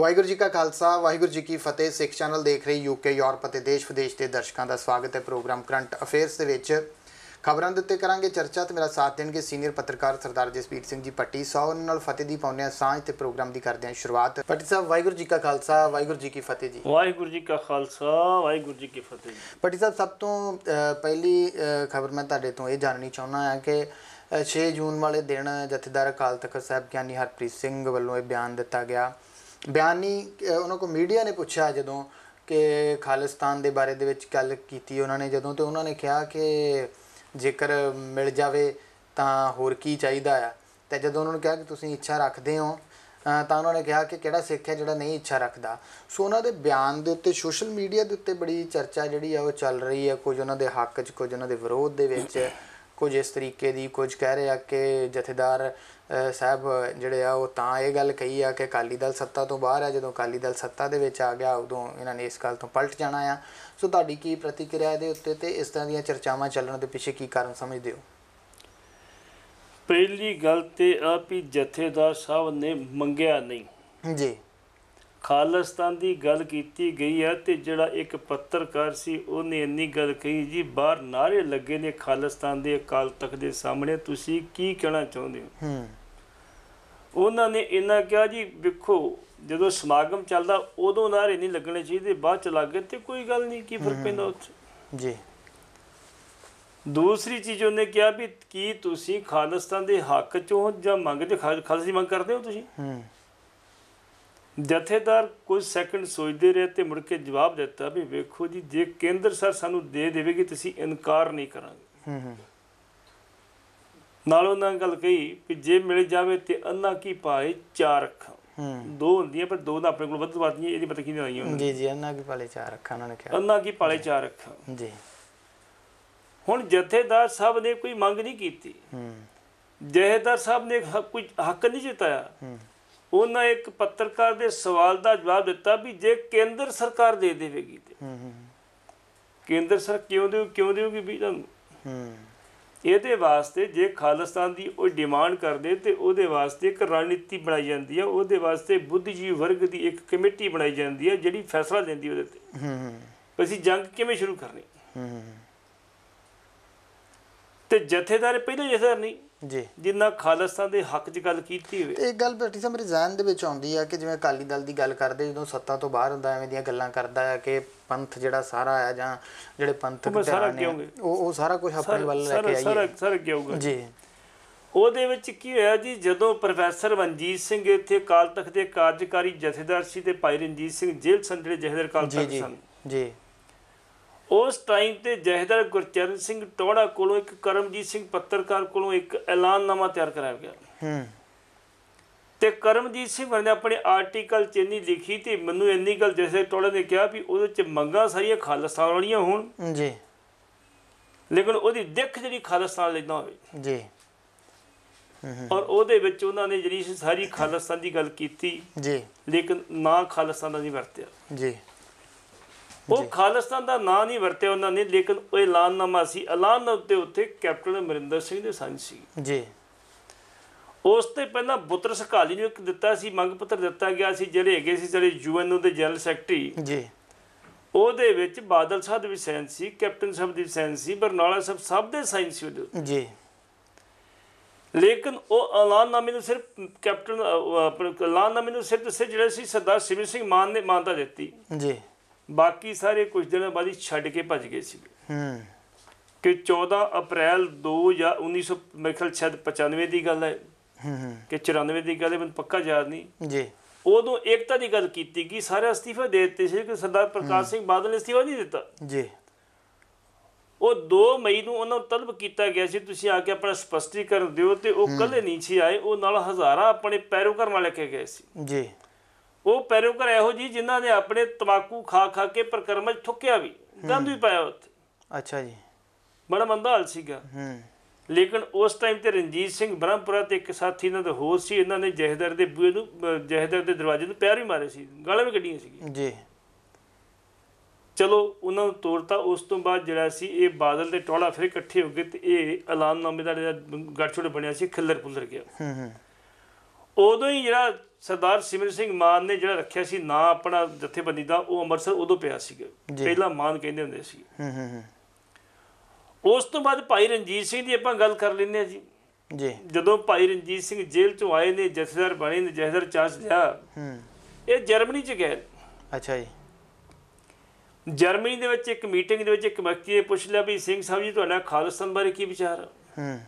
ਵਾਹਿਗੁਰੂ ਜੀ ਕਾ ਖਾਲਸਾ ਵਾਹਿਗੁਰੂ ਜੀ ਕੀ ਫਤਿਹ ਸਿੱਖ ਚੈਨਲ ਦੇਖ ਰਹੀ ਯੂਕੇ ਯੂਰਪ ਅਤੇ ਦੇਸ਼ ਵਿਦੇਸ਼ ਦੇ ਦਰਸ਼ਕਾਂ ਦਾ ਸਵਾਗਤ ਹੈ ਪ੍ਰੋਗਰਾਮ ਕਰੰਟ ਅਫੇਅਰਸ ਦੇ ਵਿੱਚ ਖਬਰਾਂ ਦੇ ਉੱਤੇ ਕਰਾਂਗੇ ਚਰਚਾ ਤੇ ਮੇਰਾ ਸਾਥ ਦੇਣਗੇ ਸੀਨੀਅਰ ਪੱਤਰਕਾਰ ਸਰਦਾਰ ਜਸਪੀਰ ਸਿੰਘ ਜੀ ਪੱਟੀ ਸਾਹਿਬ ਉਹਨਾਂ ਨਾਲ ਫਤਿਹ ਦੀ ਪਾਉਂਦੇ ਆ ਸਾਂਝ ਤੇ ਪ੍ਰੋਗਰਾਮ ਦੀ ਕਰਦੇ ਆ ਸ਼ੁਰੂਆਤ ਪੱਟੀ ਸਾਹਿਬ ਵਾਹਿਗੁਰੂ ਜੀ ਕਾ ਖਾਲਸਾ ਵਾਹਿਗੁਰੂ ਜੀ ਕੀ ਫਤਿਹ ਜੀ ਵਾਹਿਗੁਰੂ ਜੀ ਕਾ ਖਾਲਸਾ ਵਾਹਿਗੁਰੂ ਜੀ ਕੀ ਫਤਿਹ ਜੀ ਪੱਟੀ ਸਾਹਿਬ ਸਭ ਤੋਂ ਪਹਿਲੀ ਖਬਰ ਮੈਂ ਤੁਹਾਡੇ ਤੋਂ ਇਹ ਜਾਣਨੀ ਚਾਹੁੰਦਾ ਹਾਂ ਕਿ 6 ਜੂਨ ਵਾਲੇ ਦਿਨ ਜਥੇਦਾਰ ਅਕਾਲ ਤਖਤ ਸਾਹਿਬ ਗਿਆਨੀ ਹਰਪ੍ਰੀਤ ਸਿੰਘ ਵੱਲੋਂ ਇਹ ਬਿਆਨ ਦਿੱਤਾ ਗਿਆ ਬਿਆਨੀ ਉਹਨਾਂ ਕੋ ਮੀਡੀਆ ਨੇ ਪੁੱਛਿਆ ਜਦੋਂ ਕਿ ਖਾਲਿਸਤਾਨ ਦੇ ਬਾਰੇ ਦੇ ਵਿੱਚ ਗੱਲ ਕੀਤੀ ਉਹਨਾਂ ਨੇ ਜਦੋਂ ਤੇ ਉਹਨਾਂ ਨੇ ਕਿਹਾ ਕਿ ਜੇਕਰ ਮਿਲ ਜਾਵੇ ਤਾਂ ਹੋਰ ਕੀ ਚਾਹੀਦਾ ਆ ਤੇ ਜਦੋਂ ਉਹਨਾਂ ਨੇ ਕਿਹਾ ਕਿ ਤੁਸੀਂ ਇੱਛਾ ਰੱਖਦੇ ਹੋ ਤਾਂ ਉਹਨਾਂ ਨੇ ਕਿਹਾ ਕਿ ਕਿਹੜਾ ਸਿੱਖ ਹੈ ਜਿਹੜਾ ਨਹੀਂ ਇੱਛਾ ਰੱਖਦਾ ਸੋ ਉਹਨਾਂ ਦੇ ਬਿਆਨ ਦੇ ਉੱਤੇ ਸੋਸ਼ਲ ਮੀਡੀਆ ਦੇ ਉੱਤੇ ਬੜੀ ਚਰਚਾ ਜਿਹੜੀ ਆ ਉਹ ਚੱਲ ਰਹੀ ਆ ਕੁਝ ਉਹਨਾਂ ਦੇ ਹੱਕ 'ਚ ਕੁਝ ਉਹਨਾਂ ਦੇ ਵਿਰੋਧ ਦੇ ਵਿੱਚ ਕੁਝ ਇਸ ਤਰੀਕੇ ਦੀ ਕੁਝ ਕਹਿ ਰਿਹਾ ਕਿ ਜਥੇਦਾਰ ਸਾਹਿਬ ਜਿਹੜੇ ਆ ਉਹ ਤਾਂ ਇਹ ਗੱਲ ਕਹੀ ਆ ਕਿ ਕਾਲੀ ਦਲ ਸੱਤਾ ਤੋਂ ਬਾਹਰ ਆ ਜਦੋਂ ਕਾਲੀ ਦਲ ਸੱਤਾ ਦੇ ਵਿੱਚ ਆ ਗਿਆ ਉਦੋਂ ਇਹਨਾਂ ਨੇ ਇਸ ਗੱਲ ਤੋਂ ਪਲਟ ਜਾਣਾ ਆ ਸੋ ਤੁਹਾਡੀ ਕੀ ਪ੍ਰਤੀਕਿਰਿਆ ਇਹਦੇ ਉੱਤੇ ਤੇ ਇਸ ਤਰ੍ਹਾਂ ਦੀਆਂ ਚਰਚਾਵਾਂ ਚੱਲਣ ਦੇ ਪਿੱਛੇ ਕੀ ਕਾਰਨ ਸਮਝਦੇ ਹੋ ਪਹਿਲੀ ਗੱਲ ਤੇ ਆ ਵੀ ਜਥੇਦਾਰ ਸਾਹਿਬ ਨੇ ਮੰਗਿਆ ਨਹੀਂ ਜੀ ਖਾਲਸਤਾਨ ਦੀ ਗੱਲ ਕੀਤੀ ਗਈ ਹੈ ਤੇ ਜਿਹੜਾ ਇੱਕ ਪੱਤਰਕਾਰ ਸੀ ਉਹਨੇ ਇੰਨੀ ਗੱਲ ਕਹੀ ਜੀ ਬਾਹਰ ਨਾਰੇ ਲੱਗੇ ਨੇ ਖਾਲਸਤਾਨ ਦੇ ਅਕਾਲ ਤਖਤ ਦੇ ਸਾਹਮਣੇ ਤੁਸੀਂ ਕੀ ਕਹਿਣਾ ਚਾਹੁੰਦੇ ਹੋ ਹੂੰ ਉਹਨਾਂ ਨੇ ਇਹਨਾਂ ਕਿਹਾ ਜੀ ਵੇਖੋ ਜਦੋਂ ਸਮਾਗਮ ਚੱਲਦਾ ਉਦੋਂ ਨਾਰੇ ਨਹੀਂ ਲੱਗਣੇ ਚਾਹੀਦੇ ਬਾਅਦ ਚ ਲੱਗੇ ਤੇ ਕੋਈ ਗੱਲ ਨਹੀਂ ਕੀ ਫਰਕ ਪੈਂਦਾ ਉੱਥੇ ਜੀ ਦੂਸਰੀ ਚੀਜ਼ ਉਹਨੇ ਕਿਹਾ ਵੀ ਕੀ ਤੁਸੀਂ ਖਾਲਸਤਾਨ ਦੇ ਹੱਕ ਚੋਂ ਜਾਂ ਮੰਗ ਦੇ ਖਾਲਸੀ ਮੰਗ ਕਰਦੇ ਹੋ ਤੁਸੀਂ ਹੂੰ ਜਥੇਦਾਰ ਕੁਝ ਸੈਕਿੰਡ ਸੋਚਦੇ ਰਹੇ ਤੇ ਮੁੜ ਕੇ ਜਵਾਬ ਦਿੱਤਾ ਵੀ ਵੇਖੋ ਜੀ ਜੇ ਕੇਂਦਰ ਸਰ ਸਾਨੂੰ ਦੇ ਦੇਵੇਗੀ ਤੁਸੀਂ ਇਨਕਾਰ ਨਹੀਂ ਕਰਾਂਗੇ ਹੂੰ ਹੂੰ ਨਾਲ ਉਹਨਾਂ ਗੱਲ ਕਹੀ ਕਿ ਜੇ ਮਿਲ ਜਾਵੇ ਤੇ ਅੰਨਾ ਕੀ ਪਾਏ ਚਾਰ ਅੱਖਾਂ ਦੋ ਹੁੰਦੀਆਂ ਪਰ ਦੋ ਦਾ ਆਪਣੇ ਕੋਲ ਵੱਧ ਵੱਧ ਨਹੀਂ ਇਹਦੀ ਪਤਾ ਆਈ ਹੋਣੀ ਜੀ ਜੀ ਅੰਨਾ ਕੀ ਪਾਲੇ ਚਾਰ ਅੱਖਾਂ ਉਹਨਾਂ ਨੇ ਕਿਹਾ ਅੰਨਾ ਕੀ ਪਾਲੇ ਚਾਰ ਅੱਖਾਂ ਜੀ ਹੁਣ ਜਥੇਦਾਰ ਸਾਹਿਬ ਨੇ ਕੋਈ ਮੰਗ ਨਹੀਂ ਕੀਤੀ ਹੂੰ ਜਥੇਦਾਰ ਸਾਹਿਬ ਨੇ ਕੋਈ ਹੱਕ ਨਹੀਂ ਜਿਤਾਇਆ ਉਹਨਾਂ ਇੱਕ ਪੱਤਰਕਾਰ ਦੇ ਸਵਾਲ ਦਾ ਜਵਾਬ ਦਿੱਤਾ ਵੀ ਜੇ ਕੇਂਦਰ ਸਰਕਾਰ ਦੇ ਦੇਵੇਗੀ ਤੇ ਕੇਂਦਰ ਸਰ ਕਿਉਂ ਦਿਓ ਕਿਉਂ ਦਿਓਗੀ ਵੀ ਤੁਹਾਨੂੰ ਇਹਦੇ ਵਾਸਤੇ ਜੇ ਖਾਲਿਸਤਾਨ ਦੀ ਉਹ ਡਿਮਾਂਡ ਕਰਦੇ ਤੇ ਉਹਦੇ ਵਾਸਤੇ ਇੱਕ ਰਣਨੀਤੀ ਬਣਾਈ ਜਾਂਦੀ ਹੈ ਉਹਦੇ ਵਾਸਤੇ ਬੁੱਧਜੀਵ ਵਰਗ ਦੀ ਇੱਕ ਕਮੇਟੀ ਬਣਾਈ ਜਾਂਦੀ ਹੈ ਜਿਹੜੀ ਫੈਸਲਾ ਲੈਂਦੀ ਉਹਦੇ ਤੇ ਹੂੰ ਅਸੀਂ ਜੰਗ ਕਿਵੇਂ ਸ਼ੁਰੂ ਕਰਨੀ ਹੂੰ ਤੇ ਜਥੇਦਾਰ ਪਹਿਲੇ ਜਥੇਦਾਰ ਨਹੀਂ ਜੀ ਜਿੰਨਾ ਖਾਲਸਾ ਦੇ ਹੱਕ 'ਚ ਗੱਲ ਕੀਤੀ ਹੋਵੇ ਇਹ ਇੱਕ ਗੱਲ ਬੈਠੀ ਸਾਹਿਬ ਮੇਰੇ ਜ਼ਹਿਨ ਦੇ ਵਿੱਚ ਆਉਂਦੀ ਆ ਕਿ ਜਿਵੇਂ ਅਕਾਲੀ ਦਲ ਦੀ ਗੱਲ ਕਰਦੇ ਜਦੋਂ ਸੱਤਾ ਤੋਂ ਬਾਹਰ ਹੁੰਦਾ ਐਵੇਂ ਦੀਆਂ ਗੱਲਾਂ ਕਰਦਾ ਆ ਕਿ ਪੰਥ ਜਿਹੜਾ ਸਾਰਾ ਆ ਜਾਂ ਜਿਹੜੇ ਪੰਥਕ ਧਿਆਨ ਉਹ ਉਹ ਸਾਰਾ ਕੁਝ ਆਪਣੇ ਵੱਲ ਲੈ ਕੇ ਆਈ ਸਾਰਾ ਸਾਰਾ ਕਿਉਂਗਾ ਜੀ ਉਹਦੇ ਵਿੱਚ ਕੀ ਹੋਇਆ ਜੀ ਜਦੋਂ ਪ੍ਰੋਫੈਸਰ ਰਣਜੀਤ ਸਿੰਘ ਇੱਥੇ ਕਾਲ ਤਖਤ ਦੇ ਕਾਰਜਕਾਰੀ ਜਥੇਦਾਰ ਸੀ ਤੇ ਭਾਈ ਰਣਜੀਤ ਸਿੰਘ ਜੇਲ੍ਹ ਸੰਧੜੇ ਜਥੇਦਾਰ ਕਾਲ ਤਖਤ ਸਨ ਜੀ ਜੀ ਉਸ ਟਾਈਮ ਤੇ ਜਹਦਰ ਗੁਰਚਰਨ ਸਿੰਘ ਟੋੜਾ ਕੋਲੋਂ ਇੱਕ ਕਰਮਜੀਤ ਸਿੰਘ ਪੱਤਰਕਾਰ ਕੋਲੋਂ ਇੱਕ ਐਲਾਨਨਾਮਾ ਤਿਆਰ ਕਰਾਇਆ ਗਿਆ ਹੂੰ ਤੇ ਕਰਮਜੀਤ ਸਿੰਘ ਵਰ ਨੇ ਆਪਣੇ ਆਰਟੀਕਲ ਚ ਇੰਨੀ ਲਿਖੀ ਤੇ ਮੈਨੂੰ ਇੰਨੀ ਗੱਲ ਜਿਵੇਂ ਟੋੜਾ ਨੇ ਕਿਹਾ ਵੀ ਉਹਦੇ ਚ ਮੰਗਾ ਸਾਰੀਆਂ ਖਾਲਸਾ ਵਾਲੀਆਂ ਹੋਣ ਜੀ ਲੇਕਿਨ ਉਹਦੀ ਦਿੱਖ ਜਿਹੜੀ ਖਾਲਸਾ ਲੈਂਦਾ ਹੋਵੇ ਜੀ ਔਰ ਉਹਦੇ ਵਿੱਚ ਉਹਨਾਂ ਨੇ ਜਿਹੜੀ ਸਾਰੀ ਖਾਲਸਾ ਦੀ ਗੱਲ ਕੀਤੀ ਜੀ ਲੇਕਿਨ ਨਾ ਖਾਲਸਾ ਦਾ ਨਹੀਂ ਵਰਤਿਆ ਜੀ ਉਹ ਖਾਲਿਸਤਾਨ ਦਾ ਨਾਂ ਨਹੀਂ ਵਰਤਿਆ ਉਹਨਾਂ ਨੇ ਲੇਕਿਨ ਉਹ ਐਲਾਨਨਾਮਾ ਸੀ ਐਲਾਨਨਾਮੇ ਦੇ ਉੱਤੇ ਕੈਪਟਨ ਅਮਰਿੰਦਰ ਸਿੰਘ ਦੇ ਸਾਈਨ ਸੀ ਜੀ ਉਸ ਤੇ ਪਹਿਲਾਂ ਬੁੱਤਰ ਸਕਾਲੀ ਨੂੰ ਇੱਕ ਦਿੱਤਾ ਸੀ ਮੰਗ ਪੱਤਰ ਦਿੱਤਾ ਗਿਆ ਸੀ ਜਿਹੜੇ ਹੈਗੇ ਸੀ ਜਿਹੜੇ ਯੂਐਨਓ ਦੇ ਜਨਰਲ ਸੈਕਟਰੀ ਜੀ ਉਹਦੇ ਵਿੱਚ ਬਾਦਲ ਸਾਹਿਬ ਵੀ ਸਾਈਨ ਸੀ ਕੈਪਟਨ ਸਾਹਿਬ ਦੀ ਸਾਈਨ ਸੀ ਬਰਨਾਲਾ ਸਾਹਿਬ ਸਭ ਦੇ ਸਾਈਨ ਸੀ ਉਹਦੇ ਜੀ ਲੇਕਿਨ ਉਹ ਐਲਾਨਨਾਮੇ ਨੂੰ ਸਿਰਫ ਕੈਪਟਨ ਐਲਾਨਨਾਮੇ ਨੂੰ ਸਿਰਫ ਜਿਹੜੇ ਸੀ ਸਰਦਾਰ ਸਿਮਰ ਸਿੰਘ ਮਾਨ ਨੇ ਮਾਨਤਾ ਦਿੱਤੀ ਜੀ ਬਾਕੀ ਸਾਰੇ ਕੁਝ ਦਿਨਾਂ ਬਾਅਦ ਹੀ ਛੱਡ ਕੇ ਭੱਜ ਗਏ ਸੀ ਹੂੰ ਕਿ 14 ਅਪ੍ਰੈਲ 2 ਜਾਂ 1900 ਮੇਰੇ ਖਿਆਲ ਸ਼ਾਇਦ 95 ਦੀ ਗੱਲ ਹੈ ਹੂੰ ਕਿ 94 ਦੀ ਗੱਲ ਹੈ ਮੈਨੂੰ ਪੱਕਾ ਯਾਦ ਨਹੀਂ ਜੀ ਉਦੋਂ ਇਕਤਾ ਦੀ ਗੱਲ ਕੀਤੀ ਕਿ ਸਾਰੇ ਅਸਤੀਫਾ ਦੇ ਦਿੱਤੇ ਸੀ ਕਿ ਸਰਦਾਰ ਪ੍ਰਕਾਸ਼ ਸਿੰਘ ਬਾਦਲ ਨੇ ਅਸਤੀਫਾ ਨਹੀਂ ਦਿੱਤਾ ਜੀ ਉਹ 2 ਮਈ ਨੂੰ ਉਹਨਾਂ ਨੂੰ ਤਲਬ ਕੀਤਾ ਗਿਆ ਸੀ ਤੁਸੀਂ ਆ ਕੇ ਆਪਣਾ ਸਪਸ਼ਟੀਕਰਨ ਦਿਓ ਤੇ ਉਹ ਕੱਲੇ ਨਹੀਂ ਸੀ ਆਏ ਉਹ ਨਾਲ ਹਜ਼ਾਰਾਂ ਆਪਣੇ ਪੈਰੋਕਾਰ ਨਾਲ ਲੈ ਕੇ ਗਏ ਸੀ ਜੀ ਉਹ ਪੈਰੋਕਰ ਇਹੋ ਜੀ ਜਿਨ੍ਹਾਂ ਨੇ ਆਪਣੇ ਤਮਾਕੂ ਖਾ ਖਾ ਕੇ ਪ੍ਰਕਰਮ ਚ ਠੁੱਕਿਆ ਵੀ ਗੰਦ ਵੀ ਪਾਇਆ ਉੱਥੇ ਅੱਛਾ ਜੀ ਬੜਾ ਮੰਦਾ ਹਾਲ ਸੀਗਾ ਹੂੰ ਲੇਕਿਨ ਉਸ ਟਾਈਮ ਤੇ ਰਣਜੀਤ ਸਿੰਘ ਬ੍ਰਹਮਪੁਰਾ ਤੇ ਇੱਕ ਸਾਥੀ ਇਹਨਾਂ ਦਾ ਹੋਰ ਸੀ ਇਹਨਾਂ ਨੇ ਜਹਦਰ ਦੇ ਬੂਏ ਨੂੰ ਜਹਦਰ ਦੇ ਦਰਵਾਜ਼ੇ ਨੂੰ ਪੈਰ ਵੀ ਮਾਰੇ ਸੀ ਗਾਲਾਂ ਵੀ ਕੱਢੀਆਂ ਸੀ ਜੀ ਚਲੋ ਉਹਨਾਂ ਨੂੰ ਤੋੜਤਾ ਉਸ ਤੋਂ ਬਾਅਦ ਜਿਹੜਾ ਸੀ ਇਹ ਬਾਦਲ ਦੇ ਟੋਲਾ ਫਿਰ ਇਕੱਠੇ ਹੋ ਗਏ ਤੇ ਇਹ ਨਾਮੇ ਦਾ ਜਿਹੜਾ ਗੱਠਜੋੜ ਬਣਿਆ ਸੀ ਖਿੱਲਰ ਪੁੱਲਰ ਗਿਆ ਹੂੰ ਹੂੰ ਉਦੋਂ ਹੀ ਜਿਹੜਾ ਸਰਦਾਰ ਸਿਮਰ ਸਿੰਘ ਮਾਨ ਨੇ ਜਿਹੜਾ ਰੱਖਿਆ ਸੀ ਨਾਂ ਆਪਣਾ ਜਥੇਬੰਦੀ ਦਾ ਉਹ ਅੰਮ੍ਰਿਤਸਰ ਉਦੋਂ ਪਿਆ ਸੀਗਾ ਪਹਿਲਾਂ ਮਾਨ ਕਹਿੰਦੇ ਹੁੰਦੇ ਸੀ ਉਸ ਤੋਂ ਬਾਅਦ ਭਾਈ ਰਣਜੀਤ ਸਿੰਘ ਦੀ ਆਪਾਂ ਗੱਲ ਕਰ ਲੈਂਦੇ ਆ ਜੀ ਜੀ ਜਦੋਂ ਭਾਈ ਰਣਜੀਤ ਸਿੰਘ ਜੇਲ੍ਹ ਤੋਂ ਆਏ ਨੇ ਜਥੇਦਾਰ ਬਣੇ ਨੇ ਜਥੇਦਾਰ ਚਾਂਸ ਲਿਆ ਹੂੰ ਇਹ ਜਰਮਨੀ ਚ ਗਏ ਅੱਛਾ ਜੀ ਜਰਮਨੀ ਦੇ ਵਿੱਚ ਇੱਕ ਮੀਟਿੰਗ ਦੇ ਵਿੱਚ ਇੱਕ ਵਿਅਕਤੀ ਨੇ ਪੁੱਛ ਲਿਆ ਵੀ ਸਿੰਘ ਸਾਹਿਬ ਜੀ ਤੁਹਾਡਾ ਖਾਲਸਾ ਬਾਰੇ ਕੀ ਵਿਚਾਰ ਹੂੰ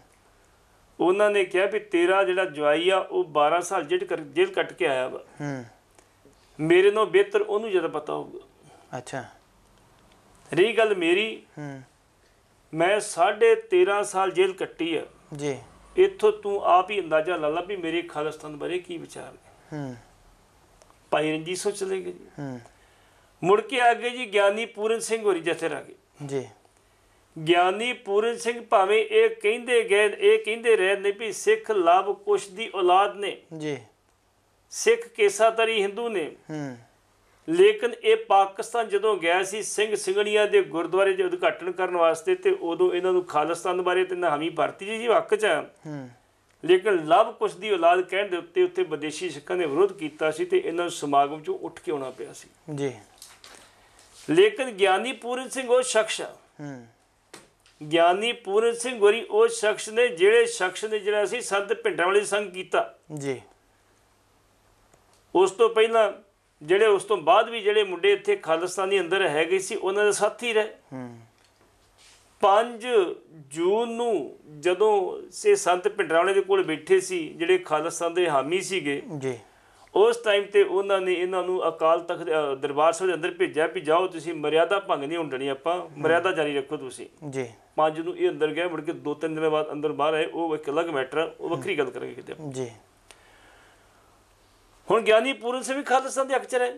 ਉਹਨਾਂ ਨੇ ਕਿਹਾ ਵੀ ਤੇਰਾ ਜਿਹੜਾ ਜਵਾਈ ਆ ਉਹ 12 ਸਾਲ ਜੇਲ੍ਹ ਕਰ ਜੇਲ੍ਹ ਕੱਟ ਕੇ ਆਇਆ ਵਾ ਹੂੰ ਮੇਰੇ ਨਾਲੋਂ ਬਿਹਤਰ ਉਹਨੂੰ ਜਦ ਪਤਾ ਹੋਊਗਾ ਅੱਛਾ ਰਹੀ ਗੱਲ ਮੇਰੀ ਹੂੰ ਮੈਂ 13.5 ਸਾਲ ਜੇਲ੍ਹ ਕੱਟੀ ਆ ਜੀ ਇੱਥੋਂ ਤੂੰ ਆਪ ਹੀ ਅੰਦਾਜ਼ਾ ਲਾ ਲਾ ਵੀ ਮੇਰੇ ਖਾਲਸਤਾਨ ਬਾਰੇ ਕੀ ਵਿਚਾਰ ਨੇ ਹੂੰ ਭਾਈ ਰਣਜੀਤ ਸਿੰਘ ਚਲੇ ਗਏ ਜੀ ਹੂੰ ਮੁੜ ਕੇ ਆ ਗਏ ਜੀ ਗਿਆਨੀ ਪੂਰਨ ਸਿੰਘ ਹੋਰੀ ਜਥੇ ਰਾਗੇ ਜੀ ਗਿਆਨੀ ਪੂਰਨ ਸਿੰਘ ਭਾਵੇਂ ਇਹ ਕਹਿੰਦੇ ਗਏ ਇਹ ਕਹਿੰਦੇ ਰਹੇ ਨੇ ਵੀ ਸਿੱਖ ਲਵ ਕੁਸ਼ ਦੀ ਔਲਾਦ ਨੇ ਜੀ ਸਿੱਖ ਕੇਸਾਤਰੀ ਹਿੰਦੂ ਨੇ ਹੂੰ ਲੇਕਿਨ ਇਹ ਪਾਕਿਸਤਾਨ ਜਦੋਂ ਗਿਆ ਸੀ ਸਿੰਘ ਸਿੰਘਣੀਆਂ ਦੇ ਗੁਰਦੁਆਰੇ ਦੇ ਉਦਘਾਟਨ ਕਰਨ ਵਾਸਤੇ ਤੇ ਉਦੋਂ ਇਹਨਾਂ ਨੂੰ ਖਾਲਸਤਾਨ ਬਾਰੇ ਤੇ ਹਾਮੀ ਭਰਤੀ ਜੀ ਜੀ ਹੱਕ ਚ ਹੂੰ ਲੇਕਿਨ ਲਵ ਕੁਸ਼ ਦੀ ਔਲਾਦ ਕਹਿਣ ਦੇ ਉੱਤੇ ਉੱਤੇ ਵਿਦੇਸ਼ੀ ਸਿੱਖਾਂ ਨੇ ਵਿਰੋਧ ਕੀਤਾ ਸੀ ਤੇ ਇਹਨਾਂ ਨੂੰ ਸਮਾਗਮ ਚੋਂ ਉੱਠ ਕੇ ਆਉਣਾ ਪਿਆ ਸੀ ਜੀ ਲੇਕਿਨ ਗਿਆਨੀ ਪੂਰਨ ਸਿੰਘ ਉਹ ਸ਼ਖਸ ਹੂੰ ਗਿਆਨੀ ਪੂਰਨ ਸਿੰਘ ਗੋਰੀ ਉਹ ਸ਼ਖਸ ਨੇ ਜਿਹੜੇ ਸ਼ਖਸ ਨੇ ਜਿਹੜਾ ਸੀ ਸੰਤ ਭਿੰਡਾਂ ਵਾਲੇ ਸੰਗ ਕੀਤਾ ਜੀ ਉਸ ਤੋਂ ਪਹਿਲਾਂ ਜਿਹੜੇ ਉਸ ਤੋਂ ਬਾਅਦ ਵੀ ਜਿਹੜੇ ਮੁੰਡੇ ਇੱਥੇ ਦੇ ਅੰਦਰ ਹੈਗੇ ਸੀ ਉਹਨਾਂ ਦੇ ਸਾਥੀ ਰਹੇ ਹੂੰ 5 ਜੂਨ ਨੂੰ ਜਦੋਂ ਸੇ ਸੰਤ ਵਾਲੇ ਦੇ ਕੋਲ ਬੈਠੇ ਸੀ ਜਿਹੜੇ ਖਾਲਸਤਾਨ ਦੇ ਹਾਮੀ ਸੀਗੇ ਜੀ ਉਸ ਟਾਈਮ ਤੇ ਉਹਨਾਂ ਨੇ ਇਹਨਾਂ ਨੂੰ ਅਕਾਲ ਤਖਤ ਦਰਬਾਰ ਸਾਹਿਬ ਦੇ ਅੰਦਰ ਭੇਜਿਆ ਵੀ ਜਾਓ ਤੁਸੀਂ ਮਰਿਆਦਾ ਭੰਗ ਨਹੀਂ ਹੁੰਡਣੀ ਆਪਾਂ ਮਰਿਆਦਾ ਜਾਰੀ ਰੱਖੋ ਤੁਸੀਂ ਜੀ ਪੰਜ ਨੂੰ ਇਹ ਅੰਦਰ ਗਏ ਮੁੜ ਕੇ ਦੋ ਤਿੰਨ ਦਿਨ ਬਾਅਦ ਅੰਦਰ ਬਾਹਰ ਆਏ ਉਹ ਇੱਕ ਅਲੱਗ ਮੈਟਰ ਉਹ ਵੱਖਰੀ ਗੱਲ ਕਰਾਂਗੇ ਕਿਤੇ ਜੀ ਹੁਣ ਗਿਆਨੀ ਪੂਰਨ ਸਿੰਘ ਵੀ ਦੇ ਅਕਚਰ ਹੈ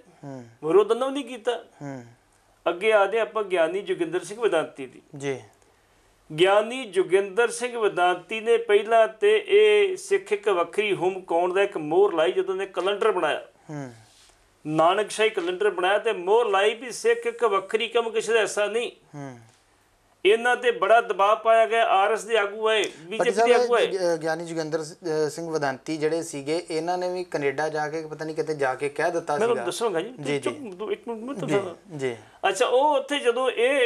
ਵਿਰੋਧ ਨਹੀਂ ਕੀਤਾ ਅੱਗੇ ਆਦੇ ਆਪਾਂ ਗਿਆਨੀ ਜੋਗਿੰਦਰ ਸਿੰਘ ਵਿਦਾਂਤੀ ਦੀ ਜੀ ਗਿਆਨੀ ਜੁਗਿੰਦਰ ਸਿੰਘ ਵਿਦਾਂਤੀ ਨੇ ਪਹਿਲਾਂ ਤੇ ਇਹ ਸਿੱਖ ਇੱਕ ਵੱਖਰੀ ਹੁਮ ਕੌਣ ਦਾ ਇੱਕ ਮੋਹਰ ਲਾਈ ਜਦੋਂ ਨੇ ਕੈਲੰਡਰ ਬਣਾਇਆ ਹੂੰ ਸ਼ਾਹੀ ਕੈਲੰਡਰ ਬਣਾਇਆ ਤੇ ਮੋਹਰ ਲਾਈ ਵੀ ਸਿੱਖ ਇੱਕ ਵੱਖਰੀ ਕੰਮ ਕਿਸੇ ਦਾ ਐਸਾ ਨਹੀਂ ਹੂੰ ਇਹਨਾਂ ਤੇ ਬੜਾ ਦਬਾਅ ਪਾਇਆ ਗਿਆ ਆਰਐਸ ਦੇ ਆਗੂ ਆਏ ਬੀਜੇਪੀ ਦੇ ਆਗੂ ਆਏ ਗਿਆਨੀ ਜੁਗਿੰਦਰ ਸਿੰਘ ਵਿਦਾਂਤੀ ਜਿਹੜੇ ਸੀਗੇ ਇਹਨਾਂ ਨੇ ਵੀ ਕੈਨੇਡਾ ਜਾ ਕੇ ਪਤਾ ਨਹੀਂ ਕਿਤੇ ਜਾ ਕੇ ਕਹਿ ਦਿੱਤਾ ਸੀਗਾ ਮੈਂ ਦੱਸਾਂਗਾ ਜੀ ਜੀ ਇੱਕ ਮਿੰਟ ਜੀ ਅੱਛਾ ਉਹ ਉੱਥੇ ਜਦੋਂ ਇਹ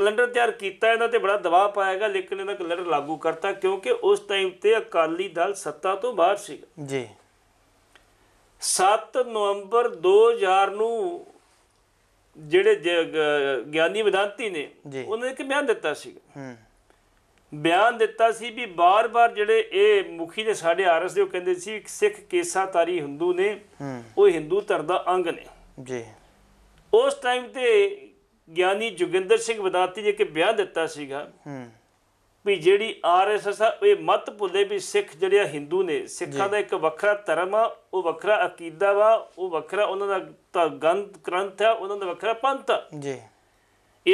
ਕੈਲੰਡਰ ਤਿਆਰ ਕੀਤਾ ਇਹਨਾਂ ਤੇ ਬੜਾ ਦਬਾਅ ਪਾਇਆਗਾ ਲੇਕਿਨ ਇਹਨਾਂ ਕੈਲੰਡਰ ਲਾਗੂ ਕਰਤਾ ਕਿਉਂਕਿ ਉਸ ਟਾਈਮ ਤੇ ਅਕਾਲੀ ਦਲ ਸੱਤਾ ਤੋਂ ਬਾਹਰ ਸੀ ਜੀ 7 ਨਵੰਬਰ 2000 ਨੂੰ ਜਿਹੜੇ ਗਿਆਨੀ ਵਿਦਾਂਤੀ ਨੇ ਉਹਨੇ ਇੱਕ ਬਿਆਨ ਦਿੱਤਾ ਸੀ ਹੂੰ ਬਿਆਨ ਦਿੱਤਾ ਸੀ ਵੀ ਬਾਰ-ਬਾਰ ਜਿਹੜੇ ਇਹ ਮੁਖੀ ਨੇ ਸਾਡੇ ਆਰਐਸ ਦੇ ਉਹ ਕਹਿੰਦੇ ਸੀ ਸਿੱਖ ਕੇਸਾ ਤਾਰੀ ਹਿੰਦੂ ਨੇ ਉਹ ਹਿੰਦੂ ਧਰ ਦਾ ਅੰਗ ਨੇ ਜੀ ਉਸ ਟਾਈਮ ਤੇ ਗਿਆਨੀ ਜੁਗਿੰਦਰ ਸਿੰਘ ਵਿਦਾਤੀ ਜੀ ਕੇ ਬਿਆਨ ਦਿੱਤਾ ਸੀਗਾ ਹੂੰ ਵੀ ਜਿਹੜੀ ਆਰਐਸਐਸ ਆ ਇਹ ਮਤ ਭੁੱਲੇ ਵੀ ਸਿੱਖ ਜਿਹੜੇ ਹਿੰਦੂ ਨੇ ਸਿੱਖਾਂ ਦਾ ਇੱਕ ਵੱਖਰਾ ਧਰਮ ਆ ਉਹ ਵੱਖਰਾ ਅਕੀਦਾ ਵਾ ਉਹ ਵੱਖਰਾ ਉਹਨਾਂ ਦਾ ਗੰਧ ਗ੍ਰੰਥ ਆ ਉਹਨਾਂ ਦਾ ਵੱਖਰਾ ਪੰਥ ਜੀ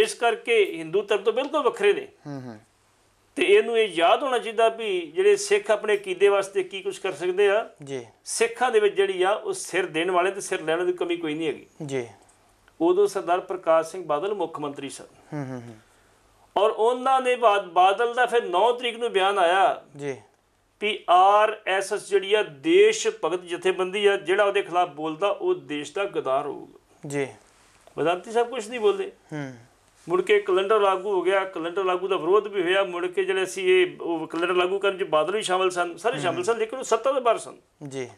ਇਸ ਕਰਕੇ ਹਿੰਦੂ ਧਰਮ ਤੋਂ ਬਿਲਕੁਲ ਵੱਖਰੇ ਨੇ ਹੂੰ ਹੂੰ ਤੇ ਇਹਨੂੰ ਇਹ ਯਾਦ ਹੋਣਾ ਚਾਹੀਦਾ ਵੀ ਜਿਹੜੇ ਸਿੱਖ ਆਪਣੇ ਕੀਦੇ ਵਾਸਤੇ ਕੀ ਕੁਝ ਕਰ ਸਕਦੇ ਆ ਜੀ ਸਿੱਖਾਂ ਦੇ ਵਿੱਚ ਜਿਹੜੀ ਆ ਉਹ ਸਿਰ ਦੇਣ ਵਾਲੇ ਤੇ ਸਿਰ ਲੈਣ ਦੀ ਕਮੀ ਕੋਈ ਨਹੀਂ ਹੈਗੀ ਜੀ ਉਦੋਂ ਸਰਦਾਰ ਪ੍ਰਕਾਸ਼ ਸਿੰਘ ਬਾਦਲ ਮੁੱਖ ਮੰਤਰੀ ਸਨ ਹੂੰ ਹੂੰ ਔਰ ਉਹਨਾਂ ਨੇ ਬਾਦਲ ਦਾ ਫਿਰ 9 ਤਰੀਕ ਨੂੰ ਬਿਆਨ ਆਇਆ ਜੀ ਪੀ ਆਰ ਐਸ ਐਸ ਜਿਹੜੀ ਆ ਦੇਸ਼ ਭਗਤ ਜਥੇਬੰਦੀ ਆ ਜਿਹੜਾ ਉਹਦੇ ਖਿਲਾਫ ਬੋਲਦਾ ਉਹ ਦੇਸ਼ ਦਾ ਗਦਾਰ ਹੋਊਗਾ ਜੀ ਬਦਲਤੀ ਸਭ ਕੁਝ ਨਹੀਂ ਬੋਲਦੇ ਹੂੰ ਮੁੜ ਕੇ ਕੈਲੰਡਰ ਲਾਗੂ ਹੋ ਗਿਆ ਕੈਲੰਡਰ ਲਾਗੂ ਦਾ ਵਿਰੋਧ ਵੀ ਹੋਇਆ ਮੁੜ ਕੇ ਜਿਹੜੇ ਸੀ ਇਹ ਉਹ ਕੈਲੰਡਰ ਲਾਗੂ ਕਰਨ ਚ ਬਾਦਲ ਵੀ ਸ਼ਾਮਲ ਸਨ ਸਾਰੇ ਸ਼ਾਮਲ ਸਨ ਲੇਕਿਨ ਉਹ ਸੱਤਾ ਦੇ ਬਾਹਰ ਸਨ ਜੀ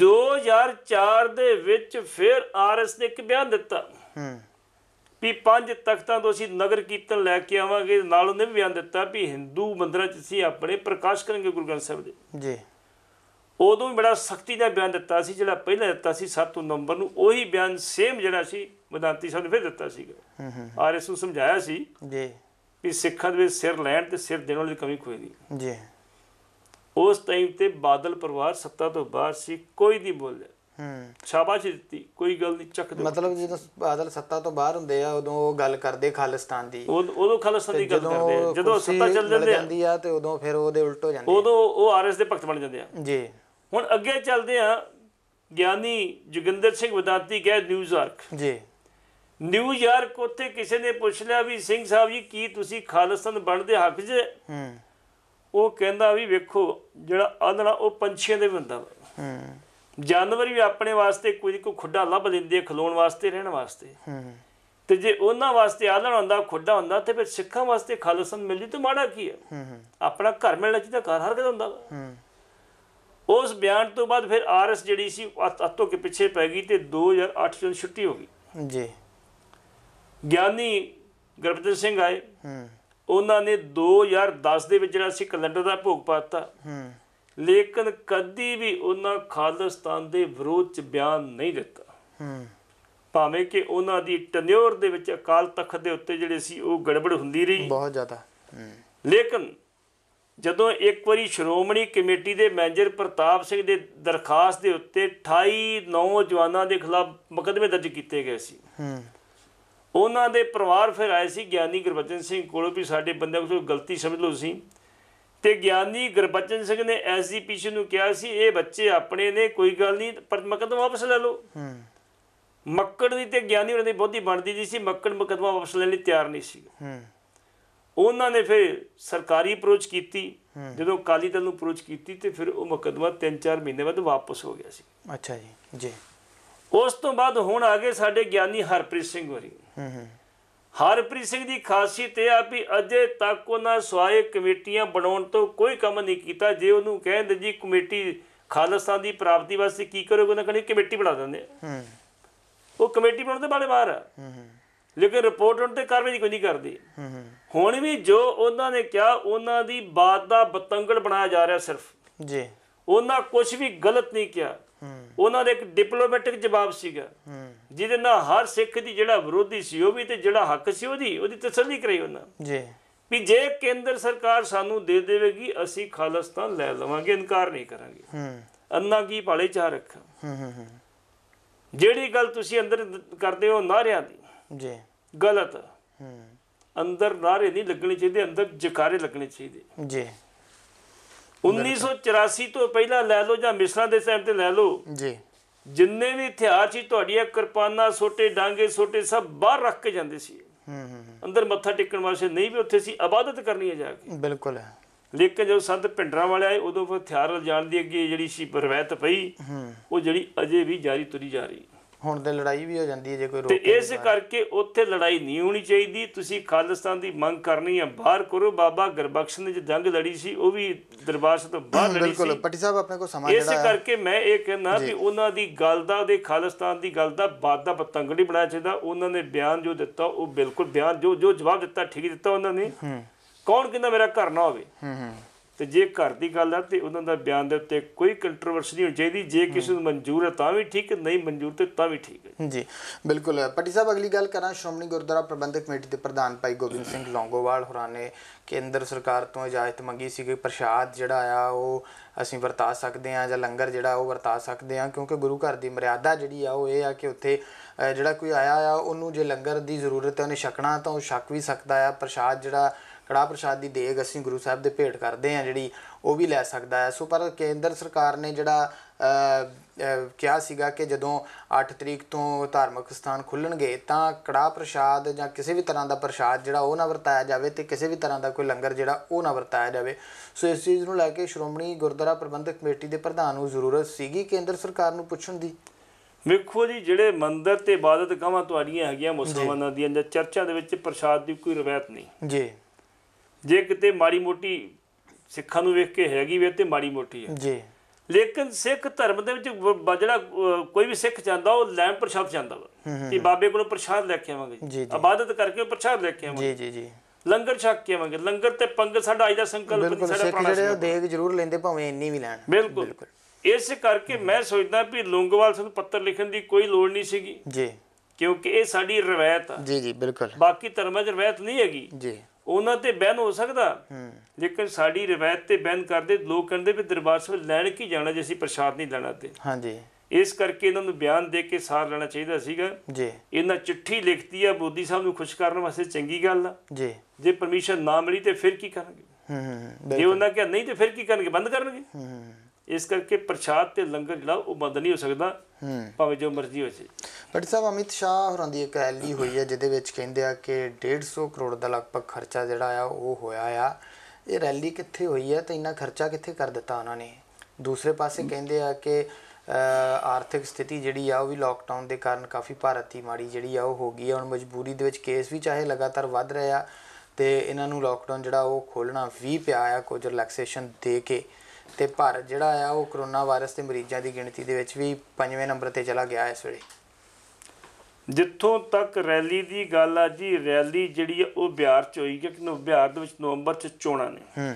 2004 ਦੇ ਵਿੱਚ ਫਿਰ ਆਰਐਸ ਨੇ ਇੱਕ ਬਿਆਨ ਦਿੱਤਾ ਹੂੰ ਵੀ ਪੰਜ ਤਖਤਾਂ ਤੋਂ ਅਸੀਂ ਨਗਰ ਕੀਰਤਨ ਲੈ ਕੇ ਆਵਾਂਗੇ ਨਾਲ ਉਹਨੇ ਵੀ ਬਿਆਨ ਦਿੱਤਾ ਵੀ ਹਿੰਦੂ ਮੰਦਰਾਂ 'ਚ ਅਸੀਂ ਆਪਣੇ ਪ੍ਰਕਾਸ਼ ਕਰਾਂਗੇ ਗੁਰੂ ਗ੍ਰੰਥ ਸਾਹਿਬ ਦੇ ਜੀ ਉਦੋਂ ਵੀ ਬੜਾ ਸਖਤੀ ਦਾ ਬਿਆਨ ਦਿੱਤਾ ਸੀ ਜਿਹੜਾ ਪਹਿਲਾਂ ਦਿੱਤਾ ਸੀ 7 ਨਵੰਬਰ ਨੂੰ ਉਹੀ ਬਿਆਨ ਸੇਮ ਜਿਹੜਾ ਸੀ ਵਿਦਾਂਤੀ ਸਾਹਿਬ ਨੇ ਫਿਰ ਦਿੱਤਾ ਸੀਗਾ ਹੂੰ ਹੂੰ ਆਰਐਸ ਨੂੰ ਸਮਝਾਇਆ ਸੀ ਜੀ ਵੀ ਸਿੱਖਾਂ ਦੇ ਸਿਰ ਲੈਣ ਤੇ ਸਿਰ ਦੇਣ ਵਾਲੀ ਕਮੀ ਕੋਈ ਨਹੀਂ ਜੀ ਉਸ ਟਾਈਮ ਤੇ ਬਾਦਲ ਪਰਿਵਾਰ ਸੱਤਾ ਤੋਂ ਬਾਹਰ ਸੀ ਕੋਈ ਨਹੀਂ ਬੋਲਿਆ ਹੂੰ ਸ਼ਾਬਾਸ਼ ਦਿੱਤੀ ਕੋਈ ਗੱਲ ਨਹੀਂ ਚੱਕ ਦੋ ਮਤਲਬ ਜਦੋਂ ਬਾਦਲ ਸੱਤਾ ਤੋਂ ਬਾਹਰ ਹੁੰਦੇ ਆ ਉਦੋਂ ਉਹ ਗੱਲ ਕਰਦੇ ਖਾਲਿਸਤਾਨ ਦੀ ਉਦੋਂ ਖਾਲਿਸਤਾਨ ਦੀ ਗੱਲ ਕਰਦੇ ਆ ਜਦੋਂ ਸੱਤਾ ਚੱਲ ਜਾਂਦੀ ਆ ਤੇ ਉਦੋਂ ਫਿਰ ਉਹਦੇ ਉਲਟ ਹੋ ਜਾਂਦੇ ਉਦੋਂ ਉਹ ਆਰਐਸ ਦੇ ਭਗਤ ਬਣ ਜਾਂਦੇ ਆ ਜੀ ਹੁਣ ਅੱਗੇ ਚੱਲਦੇ ਆ ਗਿਆਨੀ ਜੋਗਿੰਦਰ ਸਿੰਘ ਵਿਦਾਂਤੀ ਕਹੇ ਨਿਊਯਾਰਕ ਜੀ ਨਿਊਯਾਰਕ ਉੱਥੇ ਕਿਸੇ ਨੇ ਪੁੱਛ ਲਿਆ ਵੀ ਸਿੰਘ ਸਾਹਿਬ ਜੀ ਕੀ ਤੁਸੀਂ ਖਾਲਿਸਤਾਨ ਬਣਦੇ ਹੱਕ ਜੇ ਹੂੰ ਉਹ ਕਹਿੰਦਾ ਵੀ ਵੇਖੋ ਜਿਹੜਾ ਆਂਧਣਾ ਉਹ ਪੰਛੀਆਂ ਦੇ ਹੁੰਦਾ ਹੂੰ ਜਾਨਵਰ ਵੀ ਆਪਣੇ ਵਾਸਤੇ ਕੁਝ ਕੁ ਖੁੱਡਾ ਲੱਭ ਲੈਂਦੇ ਖਲੋਣ ਵਾਸਤੇ ਰਹਿਣ ਵਾਸਤੇ ਹੂੰ ਤੇ ਜੇ ਉਹਨਾਂ ਵਾਸਤੇ ਆਲਣ ਹੁੰਦਾ ਖੁੱਡਾ ਹੁੰਦਾ ਤੇ ਫਿਰ ਸਿੱਖਾਂ ਵਾਸਤੇ ਖਾਲਸਨ ਮਿਲਦੀ ਤੇ ਮਾੜਾ ਕੀ ਹੈ ਹੂੰ ਆਪਣਾ ਘਰ ਮਿਲਣਾ ਚਾਹੀਦਾ ਘਰ ਹਰ ਕਿਤੇ ਹੁੰਦਾ ਹੂੰ ਉਸ ਬਿਆਨ ਤੋਂ ਬਾਅਦ ਫਿਰ ਆਰਐਸ ਜਿਹੜੀ ਸੀ ਅੱਤੋਂ ਕੇ ਪਿੱਛੇ ਪੈ ਗਈ ਤੇ 2008 ਚੋਂ ਛੁੱਟੀ ਹੋ ਗਈ ਜੀ ਗਿਆਨੀ ਗੁਰਪ੍ਰੀਤ ਸਿੰਘ ਆਏ ਹੂੰ ਉਹਨਾਂ ਨੇ 2010 ਦੇ ਵਿੱਚ ਜਿਹੜਾ ਸੀ ਕੈਲੰਡਰ ਦਾ ਭੋਗ ਪਾਤਾ ਹੂੰ ਲੇਕਿਨ ਕਦੀ ਵੀ ਉਹਨਾਂ ਖਾਲਿਸਤਾਨ ਦੇ ਵਿਰੋਧ ਚ ਬਿਆਨ ਨਹੀਂ ਦਿੱਤਾ ਹੂੰ ਭਾਵੇਂ ਕਿ ਉਹਨਾਂ ਦੀ ਟਨਿਓਰ ਦੇ ਵਿੱਚ ਅਕਾਲ ਤਖਤ ਦੇ ਉੱਤੇ ਜਿਹੜੇ ਸੀ ਉਹ ਗੜਬੜ ਹੁੰਦੀ ਰਹੀ ਬਹੁਤ ਜ਼ਿਆਦਾ ਹੂੰ ਲੇਕਿਨ ਜਦੋਂ ਇੱਕ ਵਾਰੀ ਸ਼੍ਰੋਮਣੀ ਕਮੇਟੀ ਦੇ ਮੈਨੇਜਰ ਪ੍ਰਤਾਪ ਸਿੰਘ ਦੇ ਦਰਖਾਸਤ ਦੇ ਉੱਤੇ 28 ਨੌਜਵਾਨਾਂ ਦੇ ਖਿਲਾਫ ਮੁਕਦਮੇ ਦਰਜ ਕੀਤੇ ਗਏ ਸੀ ਹੂੰ ਉਹਨਾਂ ਦੇ ਪਰਿਵਾਰ ਫਿਰ ਆਏ ਸੀ ਗਿਆਨੀ ਗੁਰਬਚਨ ਸਿੰਘ ਕੋਲ ਵੀ ਸਾਡੇ ਬੰਦੇ ਕੋਲ ਗਲਤੀ ਸਮਝ ਲਓ ਸੀ ਤੇ ਗਿਆਨੀ ਗੁਰਬਚਨ ਸਿੰਘ ਨੇ ਐਸਜੀਪੀਸੀ ਨੂੰ ਕਿਹਾ ਸੀ ਇਹ ਬੱਚੇ ਆਪਣੇ ਨੇ ਕੋਈ ਗੱਲ ਨਹੀਂ ਪਰ ਮਕਦਮਾ ਵਾਪਸ ਲੈ ਲਓ ਮੱਕੜ ਦੀ ਤੇ ਗਿਆਨੀ ਉਹਨਾਂ ਦੀ ਬੋਧੀ ਬਣਦੀ ਜੀ ਸੀ ਮੱਕੜ ਮਕਦਮਾ ਵਾਪਸ ਲੈਣ ਲਈ ਤਿਆਰ ਨਹੀਂ ਸੀ ਉਹਨਾਂ ਨੇ ਫਿਰ ਸਰਕਾਰੀ ਅਪਰੋਚ ਕੀਤੀ ਜਦੋਂ ਕਾਲੀ ਦਲ ਨੂੰ ਅਪਰੋਚ ਕੀਤੀ ਤੇ ਫਿਰ ਉਹ ਮੁਕਦਮਾ 3-4 ਮਹੀਨੇ ਬਾਅਦ ਵਾਪਸ ਹੋ ਗਿਆ ਸੀ ਅੱਛਾ ਜੀ ਜੀ ਉਸ ਤੋਂ ਬਾਅਦ ਹੁਣ ਆਗੇ ਸਾਡੇ ਗਿਆਨੀ ਹਰਪ੍ਰੀਤ ਸਿੰਘ ਹੋਰੀ ਹਰਪ੍ਰੀਤ ਸਿੰਘ ਦੀ ਖਾਸੀਅਤ ਇਹ ਆ ਵੀ ਅਜੇ ਤੱਕ ਉਹਨਾਂ ਸਵਾਏ ਕਮੇਟੀਆਂ ਬਣਾਉਣ ਤੋਂ ਕੋਈ ਕੰਮ ਨਹੀਂ ਕੀਤਾ ਜੇ ਉਹਨੂੰ ਕਹਿੰਦੇ ਜੀ ਕਮੇਟੀ ਖਾਲਸਾ ਦੀ ਪ੍ਰਾਪਤੀ ਵਾਸਤੇ ਕੀ ਕਰੋਗੇ ਉਹਨਾਂ ਕਹਿੰਦੇ ਕਮੇਟੀ ਬਣਾ ਦਿੰਦੇ ਆ ਉਹ ਕਮੇਟੀ ਬਣਾਉਣ ਦੇ ਬਾਰੇ ਬਾਹਰ ਆ ਲੇਕਿਨ ਰਿਪੋਰਟ ਉਹਨਾਂ ਤੇ ਕਾਰਵਾਈ ਕੋਈ ਨਹੀਂ ਕਰਦੀ ਹੁਣ ਵੀ ਜੋ ਉਹਨਾਂ ਨੇ ਕਿਹਾ ਉਹਨਾਂ ਦੀ ਬਾਤ ਦਾ ਬਤੰਗੜ ਬਣਾਇਆ ਜਾ ਰਿਹਾ ਸਿਰਫ ਜੀ ਉਹਨਾਂ ਕੁਝ ਵੀ ਗਲਤ ਨਹੀਂ ਕਿਹਾ ਉਹਨਾਂ ਦੇ ਇੱਕ ਡਿਪਲੋਮੈਟਿਕ ਜਵਾਬ ਸੀਗਾ ਜਿਹਦੇ ਨਾਲ ਹਰ ਸਿੱਖ ਦੀ ਜਿਹੜਾ ਵਿਰੋਧੀ ਸੀ ਉਹ ਵੀ ਤੇ ਜਿਹੜਾ ਹੱਕ ਸੀ ਉਹਦੀ ਉਹਦੀ ਤਸੱਲੀ ਕਰੇ ਉਹਨਾਂ ਜੀ ਵੀ ਜੇ ਕੇਂਦਰ ਸਰਕਾਰ ਸਾਨੂੰ ਦੇ ਦੇਵੇਗੀ ਅਸੀਂ ਖਾਲਸਤਾਨ ਲੈ ਲਵਾਂਗੇ ਇਨਕਾਰ ਨਹੀਂ ਕਰਾਂਗੇ ਹੂੰ ਅੰਨਾ ਕੀ ਭਾਲੇ ਚਾ ਰੱਖ ਹੂੰ ਹੂੰ ਜਿਹੜੀ ਗੱਲ ਤੁਸੀਂ ਅੰਦਰ ਕਰਦੇ ਹੋ ਨਾਰਿਆਂ ਦੀ ਜੀ ਗਲਤ ਹੂੰ ਅੰਦਰ ਨਾਰੇ ਨਹੀਂ ਲੱਗਣੇ ਚਾਹੀਦੇ ਅੰਦਰ ਜਕਾਰੇ ਲੱਗਣੇ ਚਾਹੀਦੇ ਜੀ 1984 ਤੋਂ ਪਹਿਲਾਂ ਲੈ ਲਓ ਜਾਂ ਮਿਸਰਾਂ ਦੇ ਟਾਈਮ ਤੇ ਲੈ ਲਓ ਜੀ ਜਿੰਨੇ ਵੀ ਹਥਿਆਰ ਸੀ ਤੁਹਾਡੀਆਂ ਕਿਰਪਾਨਾਂ ਛੋਟੇ ਡਾਂਗੇ ਛੋਟੇ ਸਭ ਬਾਹਰ ਰੱਖ ਕੇ ਜਾਂਦੇ ਸੀ ਹੂੰ ਹੂੰ ਅੰਦਰ ਮੱਥਾ ਟੇਕਣ ਵਾਸਤੇ ਨਹੀਂ ਵੀ ਉੱਥੇ ਸੀ ਇਬਾਦਤ ਕਰਨੀ ਹੈ ਜਾ ਕੇ ਬਿਲਕੁਲ ਹੈ ਲੇਕਿਨ ਜਦੋਂ ਸੰਤ ਪਿੰਡਰਾ ਵਾਲੇ ਆਏ ਉਦੋਂ ਫਿਰ ਹਥਿਆਰ ਜਾਣ ਦੀ ਅੱਗੇ ਜਿਹੜੀ ਸੀ ਪਰਵੈਤ ਪਈ ਉਹ ਜਿਹੜੀ ਅਜੇ ਵੀ ਜਾਰੀ ਤੁਰੀ ਜਾ ਰਹੀ ਹੁਣ ਤੇ ਲੜਾਈ ਵੀ ਹੋ ਜਾਂਦੀ ਹੈ ਜੇ ਕੋਈ ਤੇ ਇਸ ਕਰਕੇ ਉੱਥੇ ਲੜਾਈ ਨਹੀਂ ਹੋਣੀ ਚਾਹੀਦੀ ਤੁਸੀਂ ਖਾਲਿਸਤਾਨ ਦੀ ਮੰਗ ਕਰਨੀ ਹੈ ਬਾਹਰ ਕਰੋ ਬਾਬਾ ਗਰਬਖਸ਼ ਨੇ ਜੇ ਜੰਗ ਲੜੀ ਸੀ ਉਹ ਵੀ ਦਰਬਾਰ ਸਾਹਿਬ ਤੋਂ ਬਾਹਰ ਲੜੀ ਸੀ ਬਿਲਕੁਲ ਪੱਟੀ ਸਾਹਿਬ ਆਪਣੇ ਕੋ ਸਮਾਂ ਜਿਹੜਾ ਇਸ ਕਰਕੇ ਮੈਂ ਇਹ ਕਹਿੰਦਾ ਵੀ ਉਹਨਾਂ ਦੀ ਗੱਲ ਦਾ ਦੇ ਖਾਲਿਸਤਾਨ ਦੀ ਗੱਲ ਦਾ ਬਾਦ ਦਾ ਪਤੰਗੜੀ ਬਣਾਇਆ ਚਾਹੀਦਾ ਉਹਨਾਂ ਨੇ ਬਿਆਨ ਜੋ ਦਿੱਤਾ ਉਹ ਬਿਲਕੁਲ ਬਿਆਨ ਜੋ ਜੋ ਜਵਾਬ ਦਿੱਤਾ ਠੀਕ ਦਿੱਤਾ ਉਹਨਾਂ ਨੇ ਹੂੰ ਕੌਣ ਕਹਿੰਦਾ ਮੇਰਾ ਘਰ ਨਾ ਹੋਵੇ ਹੂੰ ਹੂੰ ਤੇ ਜੇ ਘਰ ਦੀ ਗੱਲ ਹੈ ਤੇ ਉਹਨਾਂ ਦਾ ਬਿਆਨ ਦੇ ਉੱਤੇ ਕੋਈ ਕੰਟਰੋਵਰਸੀ ਨਹੀਂ ਹੋਣੀ ਚਾਹੀਦੀ ਜੇ ਕਿਸੇ ਨੂੰ ਮਨਜ਼ੂਰ ਹੈ ਤਾਂ ਵੀ ਠੀਕ ਨਹੀਂ ਮਨਜ਼ੂਰ ਤੇ ਤਾਂ ਵੀ ਠੀਕ ਹੈ ਜੀ ਬਿਲਕੁਲ ਪਟੀ ਸਾਹਿਬ ਅਗਲੀ ਗੱਲ ਕਰਾਂ ਸ਼੍ਰੋਮਣੀ ਗੁਰਦੁਆਰਾ ਪ੍ਰਬੰਧਕ ਕਮੇਟੀ ਦੇ ਪ੍ਰਧਾਨ ਭਾਈ ਗੋਬਿੰਦ ਸਿੰਘ ਲੌਂਗੋਵਾਲ ਹੋਰਾਂ ਨੇ ਕੇਂਦਰ ਸਰਕਾਰ ਤੋਂ ਇਜਾਜ਼ਤ ਮੰਗੀ ਸੀ ਕਿ ਪ੍ਰਸ਼ਾਦ ਜਿਹੜਾ ਆ ਉਹ ਅਸੀਂ ਵਰਤਾ ਸਕਦੇ ਆ ਜਾਂ ਲੰਗਰ ਜਿਹੜਾ ਉਹ ਵਰਤਾ ਸਕਦੇ ਆ ਕਿਉਂਕਿ ਗੁਰੂ ਘਰ ਦੀ ਮਰਿਆਦਾ ਜਿਹੜੀ ਆ ਉਹ ਇਹ ਆ ਕਿ ਉੱਥੇ ਜਿਹੜਾ ਕੋਈ ਆਇਆ ਆ ਉਹਨੂੰ ਜੇ ਲੰਗਰ ਦੀ ਜ਼ਰੂਰਤ ਹੈ ਉਹਨੇ ਛਕਣਾ ਤਾਂ ਉਹ ਛਕ ਵੀ ਸਕਦਾ ਆ ਪ੍ਰਸ਼ਾਦ ਜਿਹੜਾ ਕੜਾ ਪ੍ਰਸ਼ਾਦ ਦੀ ਦੇਗ ਅਸੀਂ ਗੁਰੂ ਸਾਹਿਬ ਦੇ ਭੇਟ ਕਰਦੇ ਆ ਜਿਹੜੀ ਉਹ ਵੀ ਲੈ ਸਕਦਾ ਹੈ ਸੋ ਪਰ ਕੇਂਦਰ ਸਰਕਾਰ ਨੇ ਜਿਹੜਾ ਕਿਹਾ ਸੀਗਾ ਕਿ ਜਦੋਂ 8 ਤਰੀਕ ਤੋਂ ਧਾਰਮਿਕ ਸਥਾਨ ਖੁੱਲਣਗੇ ਤਾਂ ਕੜਾ ਪ੍ਰਸ਼ਾਦ ਜਾਂ ਕਿਸੇ ਵੀ ਤਰ੍ਹਾਂ ਦਾ ਪ੍ਰਸ਼ਾਦ ਜਿਹੜਾ ਉਹ ਨਾ ਵਰਤਾਇਆ ਜਾਵੇ ਤੇ ਕਿਸੇ ਵੀ ਤਰ੍ਹਾਂ ਦਾ ਕੋਈ ਲੰਗਰ ਜਿਹੜਾ ਉਹ ਨਾ ਵਰਤਾਇਆ ਜਾਵੇ ਸੋ ਇਸ ਚੀਜ਼ ਨੂੰ ਲੈ ਕੇ ਸ਼੍ਰੋਮਣੀ ਗੁਰਦੁਆਰਾ ਪ੍ਰਬੰਧਕ ਕਮੇਟੀ ਦੇ ਪ੍ਰਧਾਨ ਨੂੰ ਜ਼ਰੂਰਤ ਸੀਗੀ ਕੇਂਦਰ ਸਰਕਾਰ ਨੂੰ ਪੁੱਛਣ ਦੀ ਵੇਖੋ ਜੀ ਜਿਹੜੇ ਮੰਦਰ ਤੇ ਇਬਾਦਤ ਕਹਾਂ ਤੁਹਾਡੀਆਂ ਹੈਗੀਆਂ ਮੁਸਲਮਾਨਾਂ ਦੀਆਂ ਜਾਂ ਚਰਚਾਂ ਦੇ ਵਿੱਚ ਪ੍ਰਸ਼ਾਦ ਦੀ ਕੋਈ ਰਵਾਇਤ ਨਹੀਂ ਜੀ ਜੇ ਕਿਤੇ ਮਾੜੀ ਮੋਟੀ ਸਿੱਖਾਂ ਨੂੰ ਵੇਖ ਕੇ ਹੈਗੀ ਵੇ ਤੇ ਮਾੜੀ ਮੋਟੀ ਹੈ ਜੀ ਲੇਕਿਨ ਸਿੱਖ ਧਰਮ ਦੇ ਵਿੱਚ ਜਿਹੜਾ ਕੋਈ ਵੀ ਸਿੱਖ ਜਾਂਦਾ ਉਹ ਲੈਣ ਪ੍ਰਸ਼ਾਦ ਜਾਂਦਾ ਵਾ ਕਿ ਬਾਬੇ ਕੋਲੋਂ ਪ੍ਰਸ਼ਾਦ ਲੈ ਕੇ ਆਵਾਂਗੇ ਇਬਾਦਤ ਕਰਕੇ ਪ੍ਰਸ਼ਾਦ ਲੈ ਕੇ ਆਵਾਂਗੇ ਜੀ ਜੀ ਜੀ ਲੰਗਰ ਛਕ ਕੇ ਆਵਾਂਗੇ ਲੰਗਰ ਤੇ ਪੰਗਤ ਸਾਡਾ ਅੱਜ ਦਾ ਸੰਕਲਪ ਸਾਡਾ ਪੁਰਾਣਾ ਜਿਹੜੇ ਦੇਗ ਜ਼ਰੂਰ ਲੈਂਦੇ ਭਾਵੇਂ ਇੰਨੀ ਵੀ ਲੈਣ ਬਿਲਕੁਲ ਇਸ ਕਰਕੇ ਮੈਂ ਸੋਚਦਾ ਵੀ ਲੁੰਗਵਾਲ ਸਿੰਘ ਪੱਤਰ ਲਿਖਣ ਦੀ ਕੋਈ ਲੋੜ ਨਹੀਂ ਸੀਗੀ ਜੀ ਕਿਉਂਕਿ ਇਹ ਸਾਡੀ ਰਵਾਇਤ ਆ ਜੀ ਜੀ ਬਿਲਕੁਲ ਬਾਕੀ ਧਰਮਾਂ 'ਚ ਰਵਾਇਤ ਨਹੀਂ ਹੈਗੀ ਜੀ ਉਹਨਾਂ ਤੇ ਬੈਨ ਹੋ ਸਕਦਾ ਜੇਕਰ ਸਾਡੀ ਰਵਾਇਤ ਤੇ ਬੈਨ ਕਰਦੇ ਲੋਕ ਕਹਿੰਦੇ ਵੀ ਦਰਬਾਰ ਸਾਹਿਬ ਲੈਣ ਕੀ ਜਾਣਾ ਜੇ ਅਸੀਂ ਪ੍ਰਸ਼ਾਦ ਨਹੀਂ ਲੈਣਾ ਤੇ ਹਾਂਜੀ ਇਸ ਕਰਕੇ ਇਹਨਾਂ ਨੂੰ ਬਿਆਨ ਦੇ ਕੇ ਸਾਰ ਲੈਣਾ ਚਾਹੀਦਾ ਸੀਗਾ ਜੀ ਇਹਨਾਂ ਚਿੱਠੀ ਲਿਖਤੀ ਆ ਬੋਦੀ ਸਾਹਿਬ ਨੂੰ ਖੁਸ਼ ਕਰਨ ਵਾਸਤੇ ਚੰਗੀ ਗੱਲ ਆ ਜੀ ਜੇ ਪਰਮਿਸ਼ਨ ਨਾ ਮਿਲੀ ਤੇ ਫਿਰ ਕੀ ਕਰਾਂਗੇ ਹੂੰ ਹੂੰ ਜੇ ਉਹਨਾਂ ਕਹਿੰਦੇ ਨਹੀਂ ਤੇ ਫਿਰ ਕੀ ਕਰਨਗੇ ਬੰਦ ਕਰਨਗੇ ਹੂੰ ਇਸ ਕਰਕੇ ਪ੍ਰਸ਼ਾਦ ਤੇ ਲੰਗਰ ਜਿਹੜਾ ਉਹ ਬੰਦ ਨਹੀਂ ਹੋ ਸਕਦਾ ਭਾਵੇਂ ਜੋ ਮਰਜ਼ੀ ਹੋ ਜੇ ਬਟ ਸਾਹਿਬ ਅਮਿਤ ਸ਼ਾਹ ਹੋਰਾਂ ਦੀ ਇੱਕ ਐਲੀ ਹੋਈ ਹੈ ਜਿਹਦੇ ਵਿੱਚ ਕਹਿੰਦੇ ਆ ਕਿ 150 ਕਰੋੜ ਦਾ ਲਗਭਗ ਖਰਚਾ ਜਿਹੜਾ ਆ ਉਹ ਹੋਇਆ ਆ ਇਹ ਰੈਲੀ ਕਿੱਥੇ ਹੋਈ ਹੈ ਤੇ ਇੰਨਾ ਖਰਚਾ ਕਿੱਥੇ ਕਰ ਦਿੱਤਾ ਉਹਨਾਂ ਨੇ ਦੂਸਰੇ ਪਾਸੇ ਕਹਿੰਦੇ ਆ ਕਿ ਆਰਥਿਕ ਸਥਿਤੀ ਜਿਹੜੀ ਆ ਉਹ ਵੀ ਲਾਕਡਾਊਨ ਦੇ ਕਾਰਨ ਕਾਫੀ ਭਾਰਤ ਦੀ ਮਾੜੀ ਜਿਹੜੀ ਆ ਉਹ ਹੋ ਗਈ ਹੈ ਹੁਣ ਮਜਬੂਰੀ ਦੇ ਵਿੱਚ ਕੇਸ ਵੀ ਚਾਹੇ ਲਗਾਤਾਰ ਵੱਧ ਰਿਹਾ ਤੇ ਇਹਨਾਂ ਨੂੰ ਲਾਕਡਾਊਨ ਜਿਹੜਾ ਉਹ ਖੋਲਣਾ ਵੀ ਪਿਆ ਆ ਕੁਝ ਰਿਲੈਕਸੇਸ਼ਨ ਦੇ ਕੇ ਤੇ ਭਾਰਤ ਜਿਹੜਾ ਆ ਉਹ ਕਰੋਨਾ ਵਾਇਰਸ ਦੇ ਮਰੀਜ਼ਾਂ ਦੀ ਗਿਣਤੀ ਦੇ ਵਿੱਚ ਵੀ ਪੰਜਵੇਂ ਨੰਬਰ ਤੇ ਚਲਾ ਗਿਆ ਇਸ ਵੇਲੇ ਜਿੱਥੋਂ ਤੱਕ ਰੈਲੀ ਦੀ ਗੱਲ ਆ ਜੀ ਰੈਲੀ ਜਿਹੜੀ ਆ ਉਹ ਬਿਹਾਰ ਚ ਹੋਈ ਕਿਉਂਕਿ ਬਿਹਾਰ ਦੇ ਵਿੱਚ ਨਵੰਬਰ ਚ ਚੋਣਾਂ ਨੇ ਹੂੰ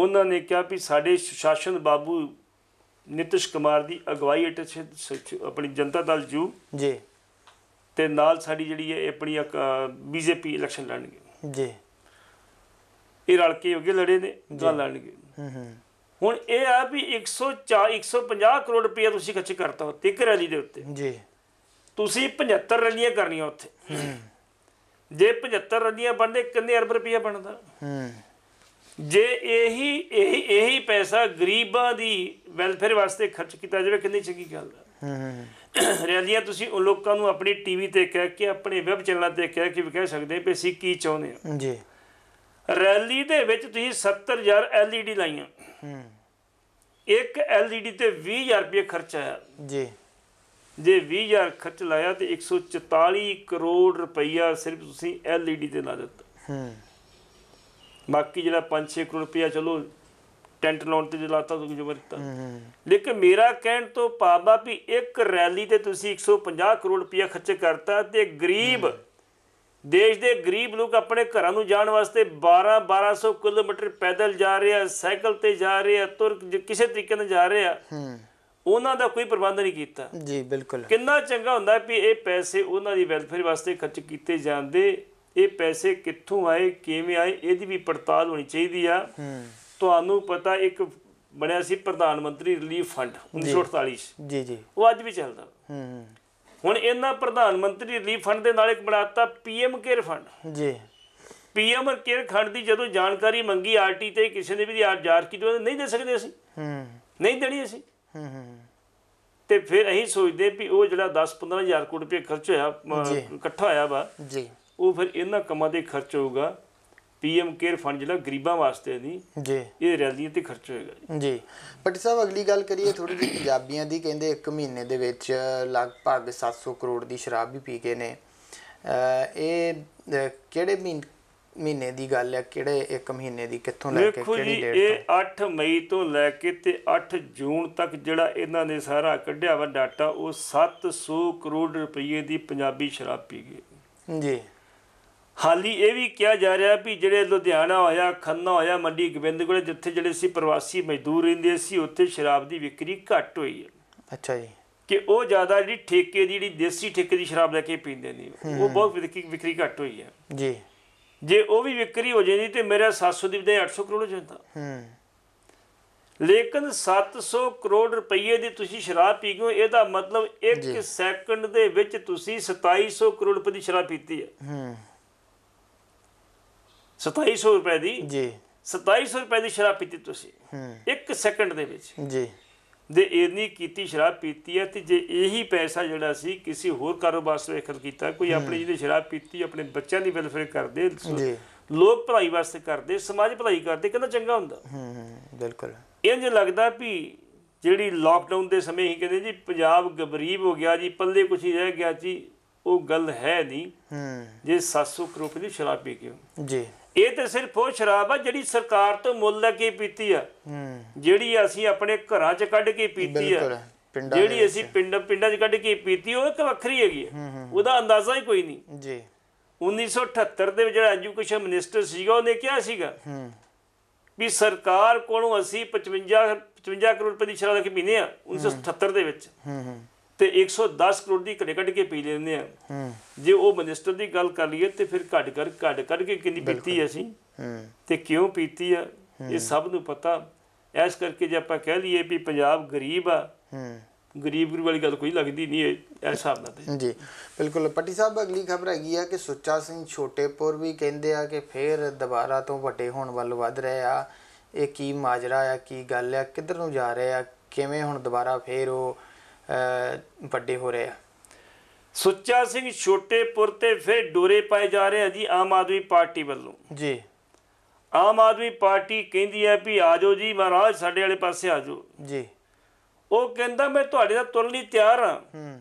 ਉਹਨਾਂ ਨੇ ਕਿਹਾ ਵੀ ਸਾਡੇ ਸ਼ਾਸਨ ਬਾਬੂ ਨਿਤਿਸ਼ ਕੁਮਾਰ ਦੀ ਅਗਵਾਈ ਹੇਠ ਆਪਣੀ ਜਨਤਾ ਦਲ ਜੂ ਜੀ ਤੇ ਨਾਲ ਸਾਡੀ ਜਿਹੜੀ ਹੈ ਆਪਣੀ ਬੀਜੇਪੀ ਇਲੈਕਸ਼ਨ ਲੜਨਗੇ ਜੀ ਇਹ ਰਲ ਕੇ ਹੋਗੇ ਲੜੇ ਨੇ ਗੱਲ ਲੜਨਗੇ ਹੁਣ ਇਹ ਆ ਵੀ 140 150 ਕਰੋੜ ਰੁਪਏ ਤੁਸੀਂ ਖਰਚ ਕਰਤਾ ਤਿੱਕ ਰੈਲੀ ਦੇ ਉੱਤੇ ਜੀ ਤੁਸੀਂ 75 ਰੈਲੀਆਂ ਕਰਨੀਆਂ ਉੱਥੇ ਜੇ 75 ਰੈਲੀਆਂ ਬਣਦੇ ਕਿੰਨੇ ਅਰਬ ਰੁਪਏ ਬਣਦਾ ਜੇ ਇਹੀ ਇਹੀ ਇਹੀ ਪੈਸਾ ਗਰੀਬਾਂ ਦੀ ਵੈਲਫੇਅਰ ਵਾਸਤੇ ਖਰਚ ਕੀਤਾ ਜਾਵੇ ਕਿੰਨੀ ਚੰਗੀ ਗੱਲ ਹੈ ਰੈਲੀਆਂ ਤੁਸੀਂ ਉਹ ਲੋਕਾਂ ਨੂੰ ਆਪਣੀ ਟੀਵੀ ਤੇ ਕਹਿ ਕੇ ਆਪਣੇ ਵੈਬ ਚੈਨਲਾਂ ਤੇ ਕਹਿ ਕੇ ਵੀ ਕਹਿ ਸਕਦੇ ਵੀ ਅਸੀਂ ਕੀ ਚਾਹੁੰਦੇ ਹਾਂ ਜੀ ਰੈਲੀ ਦੇ ਵਿੱਚ ਤੁਸੀਂ 70000 ਐਲਈਡੀ ਲਾਈਆਂ ਹੂੰ ਇੱਕ ਐਲਈਡੀ ਤੇ 20000 ਰੁਪਏ ਖਰਚ ਆਇਆ ਜੀ ਜੇ 20000 ਖਰਚ ਲਾਇਆ ਤੇ 144 ਕਰੋੜ ਰੁਪਈਆ ਸਿਰਫ ਤੁਸੀਂ ਐਲਈਡੀ ਤੇ ਲਾ ਦਿੱਤਾ ਹੂੰ ਬਾਕੀ ਜਿਹੜਾ 5-6 ਕਰੋੜ ਰੁਪਈਆ ਚਲੋ ਟੈਂਟ ਲਾਉਣ ਤੇ ਜਲਾਤਾ ਤੁਸੀਂ ਜਮਰ ਦਿੱਤਾ ਲੇਕਿਨ ਮੇਰਾ ਕਹਿਣ ਤੋਂ ਪਾਬਾ ਵੀ ਇੱਕ ਰੈਲੀ ਤੇ ਤੁਸੀਂ 150 ਕਰੋੜ ਰੁਪਈਆ ਖਰਚ ਕਰਤਾ ਤੇ ਗਰੀਬ ਦੇਸ਼ ਦੇ ਗਰੀਬ ਲੋਕ ਆਪਣੇ ਘਰਾਂ ਨੂੰ ਜਾਣ ਵਾਸਤੇ 12 1200 ਕਿਲੋਮੀਟਰ ਪੈਦਲ ਜਾ ਰਹੇ ਆ ਸਾਈਕਲ ਤੇ ਜਾ ਰਹੇ ਆ ਤੁਰ ਕਿਸੇ ਤਰੀਕੇ ਨਾਲ ਜਾ ਰਹੇ ਆ ਹੂੰ ਉਹਨਾਂ ਦਾ ਕੋਈ ਪ੍ਰਬੰਧ ਨਹੀਂ ਕੀਤਾ ਜੀ ਬਿਲਕੁਲ ਕਿੰਨਾ ਚੰਗਾ ਹੁੰਦਾ ਵੀ ਇਹ ਪੈਸੇ ਉਹਨਾਂ ਦੀ ਵੈਲਫੇਅਰ ਵਾਸਤੇ ਖਰਚ ਕੀਤੇ ਜਾਂਦੇ ਇਹ ਪੈਸੇ ਕਿੱਥੋਂ ਆਏ ਕਿਵੇਂ ਆਏ ਇਹਦੀ ਵੀ ਪੜਤਾਲ ਹੋਣੀ ਚਾਹੀਦੀ ਆ ਹੂੰ ਤੁਹਾਨੂੰ ਪਤਾ ਇੱਕ ਬਣਿਆ ਸੀ ਪ੍ਰਧਾਨ ਮੰਤਰੀ ਰਿਲੀਫ ਫੰਡ 1948 ਜੀ ਜੀ ਉਹ ਅੱਜ ਵੀ ਚੱਲਦਾ ਹੂੰ ਹੁਣ ਇਹਨਾਂ ਪ੍ਰਧਾਨ ਮੰਤਰੀ ਰਿਲੀਫ ਫੰਡ ਦੇ ਨਾਲ ਇੱਕ ਬਣਾਤਾ ਪੀਐਮ ਕੇਅਰ ਫੰਡ ਜੀ ਪੀਐਮ ਕੇਅਰ ਖੰਡ ਦੀ ਜਦੋਂ ਜਾਣਕਾਰੀ ਮੰਗੀ ਆਰਟੀ ਤੇ ਕਿਸੇ ਨੇ ਵੀ ਯਾਰ ਜਾਰ ਕੀ ਉਹ ਨਹੀਂ ਦੇ ਸਕਦੇ ਅਸੀਂ ਹੂੰ ਨਹੀਂ ਦੇਣੀ ਅਸੀਂ ਹੂੰ ਹੂੰ ਤੇ ਫਿਰ ਅਸੀਂ ਸੋਚਦੇ ਵੀ ਉਹ ਜਿਹੜਾ 10-15000 ਕਰੋੜ ਰੁਪਏ ਖਰਚ ਹੋਇਆ ਇਕੱਠਾ ਹੋਇਆ ਵਾ ਜੀ ਉਹ ਫਿਰ ਇਹਨਾਂ ਕੰਮਾਂ ਦੇ ਖਰਚ ਹੋਊਗਾ ਪੀਐਮ ਕੇਅਰ ਫੰਡ ਜਿਹੜਾ ਗਰੀਬਾਂ ਵਾਸਤੇ ਨਹੀਂ ਜੀ ਇਹ ਰੈਲੀਆਂ ਤੇ ਖਰਚ ਹੋਏਗਾ ਜੀ ਪਟੀ ਸਾਹਿਬ ਅਗਲੀ ਗੱਲ ਕਰੀਏ ਥੋੜੀ ਜਿਹੀ ਪੰਜਾਬੀਆਂ ਦੀ ਕਹਿੰਦੇ 1 ਮਹੀਨੇ ਦੇ ਵਿੱਚ ਲਗਭਗ 700 ਕਰੋੜ ਦੀ ਸ਼ਰਾਬ ਵੀ ਪੀ ਗਏ ਨੇ ਇਹ ਕਿਹੜੇ ਮਹੀਨੇ ਦੀ ਗੱਲ ਹੈ ਕਿਹੜੇ 1 ਮਹੀਨੇ ਦੀ ਕਿੱਥੋਂ ਲੈ ਕੇ ਕਿਹੜੀ ਡੇਟ ਤੋਂ ਇਹ 8 ਮਈ ਤੋਂ ਲੈ ਕੇ ਤੇ 8 ਜੂਨ ਤੱਕ ਜਿਹੜਾ ਇਹਨਾਂ ਨੇ ਸਾਰਾ ਕੱਢਿਆ ਵਾ ਡਾਟਾ ਉਹ 700 ਕਰੋੜ ਰੁਪਏ ਦੀ ਪੰਜਾਬੀ ਸ਼ਰਾਬ ਪੀ ਗਏ ਜੀ ਹਾਲੀ ਇਹ ਵੀ ਕਿਹਾ ਜਾ ਰਿਹਾ ਵੀ ਜਿਹੜੇ ਲੁਧਿਆਣਾ ਹੋਇਆ ਖੰਨਾ ਹੋਇਆ ਮੰਡੀ ਗੋਬਿੰਦਗੜ੍ਹ ਜਿੱਥੇ ਜਿਹੜੇ ਸੀ ਪ੍ਰਵਾਸੀ ਮਜ਼ਦੂਰ ਰਹਿੰਦੇ ਸੀ ਉੱਥੇ ਸ਼ਰਾਬ ਦੀ ਵਿਕਰੀ ਘੱਟ ਹੋਈ ਹੈ ਅੱਛਾ ਜੀ ਕਿ ਉਹ ਜ਼ਿਆਦਾ ਜਿਹੜੀ ਠੇਕੇ ਦੀ ਜਿਹੜੀ ਦੇਸੀ ਠੇਕੇ ਦੀ ਸ਼ਰਾਬ ਲੈ ਕੇ ਪੀਂਦੇ ਨੇ ਉਹ ਬਹੁਤ ਵਿਕਰੀ ਘੱਟ ਹੋਈ ਹੈ ਜੀ ਜੇ ਉਹ ਵੀ ਵਿਕਰੀ ਹੋ ਜਾਂਦੀ ਤੇ ਮੇਰਾ 700 ਦੀ ਬਜਾਏ 800 ਕਰੋੜ ਹੋ ਜਾਂਦਾ ਹੂੰ ਲੇਕਿਨ 700 ਕਰੋੜ ਰੁਪਏ ਦੀ ਤੁਸੀਂ ਸ਼ਰਾਬ ਪੀ ਗਏ ਇਹਦਾ ਮਤਲਬ 1 ਸੈਕਿੰਡ ਦੇ ਵਿੱਚ ਤੁਸੀਂ 2700 ਕਰੋੜ ਰੁਪਏ ਦੀ ਸ਼ਰਾਬ ਪੀਤੀ ਹੈ ਹੂੰ 2700 ਰੁਪਏ ਦੀ ਜੀ 2700 ਰੁਪਏ ਦੀ ਸ਼ਰਾਬ ਪੀਤੀ ਤੁਸੀਂ ਹੂੰ ਇੱਕ ਸੈਕਿੰਡ ਦੇ ਵਿੱਚ ਜੀ ਦੇ ਇਰਨੀ ਕੀਤੀ ਸ਼ਰਾਬ ਪੀਤੀ ਹੈ ਤੇ ਜੇ ਇਹੀ ਪੈਸਾ ਜਿਹੜਾ ਸੀ ਕਿਸੇ ਹੋਰ ਕਾਰੋਬਾਰ ਸੇ ਖਰਚ ਕੀਤਾ ਕੋਈ ਆਪਣੀ ਜਿਹਦੀ ਸ਼ਰਾਬ ਪੀਤੀ ਆਪਣੇ ਬੱਚਿਆਂ ਦੀ ਵੈਲਫੇਅਰ ਕਰਦੇ ਜੀ ਲੋਕ ਭਲਾਈ ਵਾਸਤੇ ਕਰਦੇ ਸਮਾਜ ਭਲਾਈ ਕਰਦੇ ਕਹਿੰਦਾ ਚੰਗਾ ਹੁੰਦਾ ਹੂੰ ਬਿਲਕੁਲ ਇੰਜ ਲੱਗਦਾ ਵੀ ਜਿਹੜੀ ਲਾਕਡਾਊਨ ਦੇ ਸਮੇਂ ਹੀ ਕਹਿੰਦੇ ਜੀ ਪੰਜਾਬ ਗਰੀਬ ਹੋ ਗਿਆ ਜੀ ਪੱਲੇ ਕੁਛ ਹੀ ਰਹਿ ਗਿਆ ਜੀ ਉਹ ਗੱਲ ਹੈ ਨਹੀਂ ਹੂੰ ਜੇ 700 ਕਰੋੜ ਦੀ ਸ਼ਰਾਬ ਪੀ ਕੇ ਜੀ ਇਹ ਤੇ ਸਿਰਫ ਉਹ ਸ਼ਰਾਬ ਆ ਜਿਹੜੀ ਸਰਕਾਰ ਤੋਂ ਮੁੱਲ ਲੈ ਕੇ ਪੀਤੀ ਆ ਜਿਹੜੀ ਅਸੀਂ ਆਪਣੇ ਘਰਾਂ 'ਚ ਕੱਢ ਕੇ ਪੀਤੀ ਆ ਜਿਹੜੀ ਅਸੀਂ ਪਿੰਡ ਪਿੰਡਾਂ 'ਚ ਕੱਢ ਕੇ ਪੀਤੀ ਉਹ ਇੱਕ ਵੱਖਰੀ ਹੈਗੀ ਆ ਉਹਦਾ ਅੰਦਾਜ਼ਾ ਹੀ ਕੋਈ ਨਹੀਂ ਜੀ 1978 ਦੇ ਵਿੱਚ ਜਿਹੜਾ ਐਜੂਕੇਸ਼ਨ ਮਿਨਿਸਟਰ ਸੀਗਾ ਉਹਨੇ ਕਿਹਾ ਸੀਗਾ ਵੀ ਸਰਕਾਰ ਕੋਲੋਂ ਅਸੀਂ 55 55 ਕਰੋੜ ਰੁਪਏ ਦੀ ਸ਼ਰਾਬ ਲੈ ਕੇ ਪੀਨੇ ਆ 1978 ਦੇ ਵਿੱਚ ਹੂੰ ਹੂੰ ਤੇ 110 ਕਰੋੜ ਦੀ ਘੜੇ ਕੱਢ ਕੇ ਪੀ ਲੈਂਦੇ ਆ ਜੇ ਉਹ ਮਿਨਿਸਟਰ ਦੀ ਗੱਲ ਕਰ ਲਈਏ ਤੇ ਫਿਰ ਘੱਟ ਕਰ ਘੱਟ ਕਰ ਕੇ ਕਿੰਨੀ ਪੀਤੀ ਅਸੀਂ ਤੇ ਕਿਉਂ ਪੀਤੀ ਆ ਇਹ ਸਭ ਨੂੰ ਪਤਾ ਐਸ ਕਰਕੇ ਜੇ ਆਪਾਂ ਕਹਿ ਲਈਏ ਵੀ ਪੰਜਾਬ ਗਰੀਬ ਆ ਗਰੀਬ ਗਰੀਬ ਵਾਲੀ ਗੱਲ ਕੋਈ ਲੱਗਦੀ ਨਹੀਂ ਐ ਇਸ ਹਿਸਾਬ ਨਾਲ ਜੀ ਬਿਲਕੁਲ ਪੱਟੀ ਸਾਹਿਬ ਅਗਲੀ ਖਬਰ ਹੈਗੀ ਆ ਕਿ ਸੁੱਚਾ ਸਿੰਘ ਛੋਟੇਪੁਰ ਵੀ ਕਹਿੰਦੇ ਆ ਕਿ ਫੇਰ ਦੁਬਾਰਾ ਤੋਂ ਵੱਡੇ ਹੋਣ ਵੱਲ ਵੱਧ ਰਹੇ ਆ ਇਹ ਕੀ ਮਾਜਰਾ ਆ ਕੀ ਗੱਲ ਆ ਕਿੱਧਰ ਨੂੰ ਜਾ ਰਹੇ ਆ ਕਿਵੇਂ ਹੁਣ ਦੁਬਾਰਾ ਫੇਰ ਉਹ ਵੱਡੇ ਹੋ ਰਹੇ ਆ ਸੁੱਚਾ ਸਿੰਘ ਛੋਟੇਪੁਰ ਤੇ ਫਿਰ ਡੋਰੇ ਪਾਏ ਜਾ ਰਹੇ ਆ ਜੀ ਆਮ ਆਦਮੀ ਪਾਰਟੀ ਵੱਲੋਂ ਜੀ ਆਮ ਆਦਮੀ ਪਾਰਟੀ ਕਹਿੰਦੀ ਹੈ ਵੀ ਆਜੋ ਜੀ ਮਹਾਰਾਜ ਸਾਡੇ ਵਾਲੇ ਪਾਸੇ ਆਜੋ ਜੀ ਉਹ ਕਹਿੰਦਾ ਮੈਂ ਤੁਹਾਡੇ ਨਾਲ ਤੁਰਨ ਲਈ ਤਿਆਰ ਹਾਂ ਹੂੰ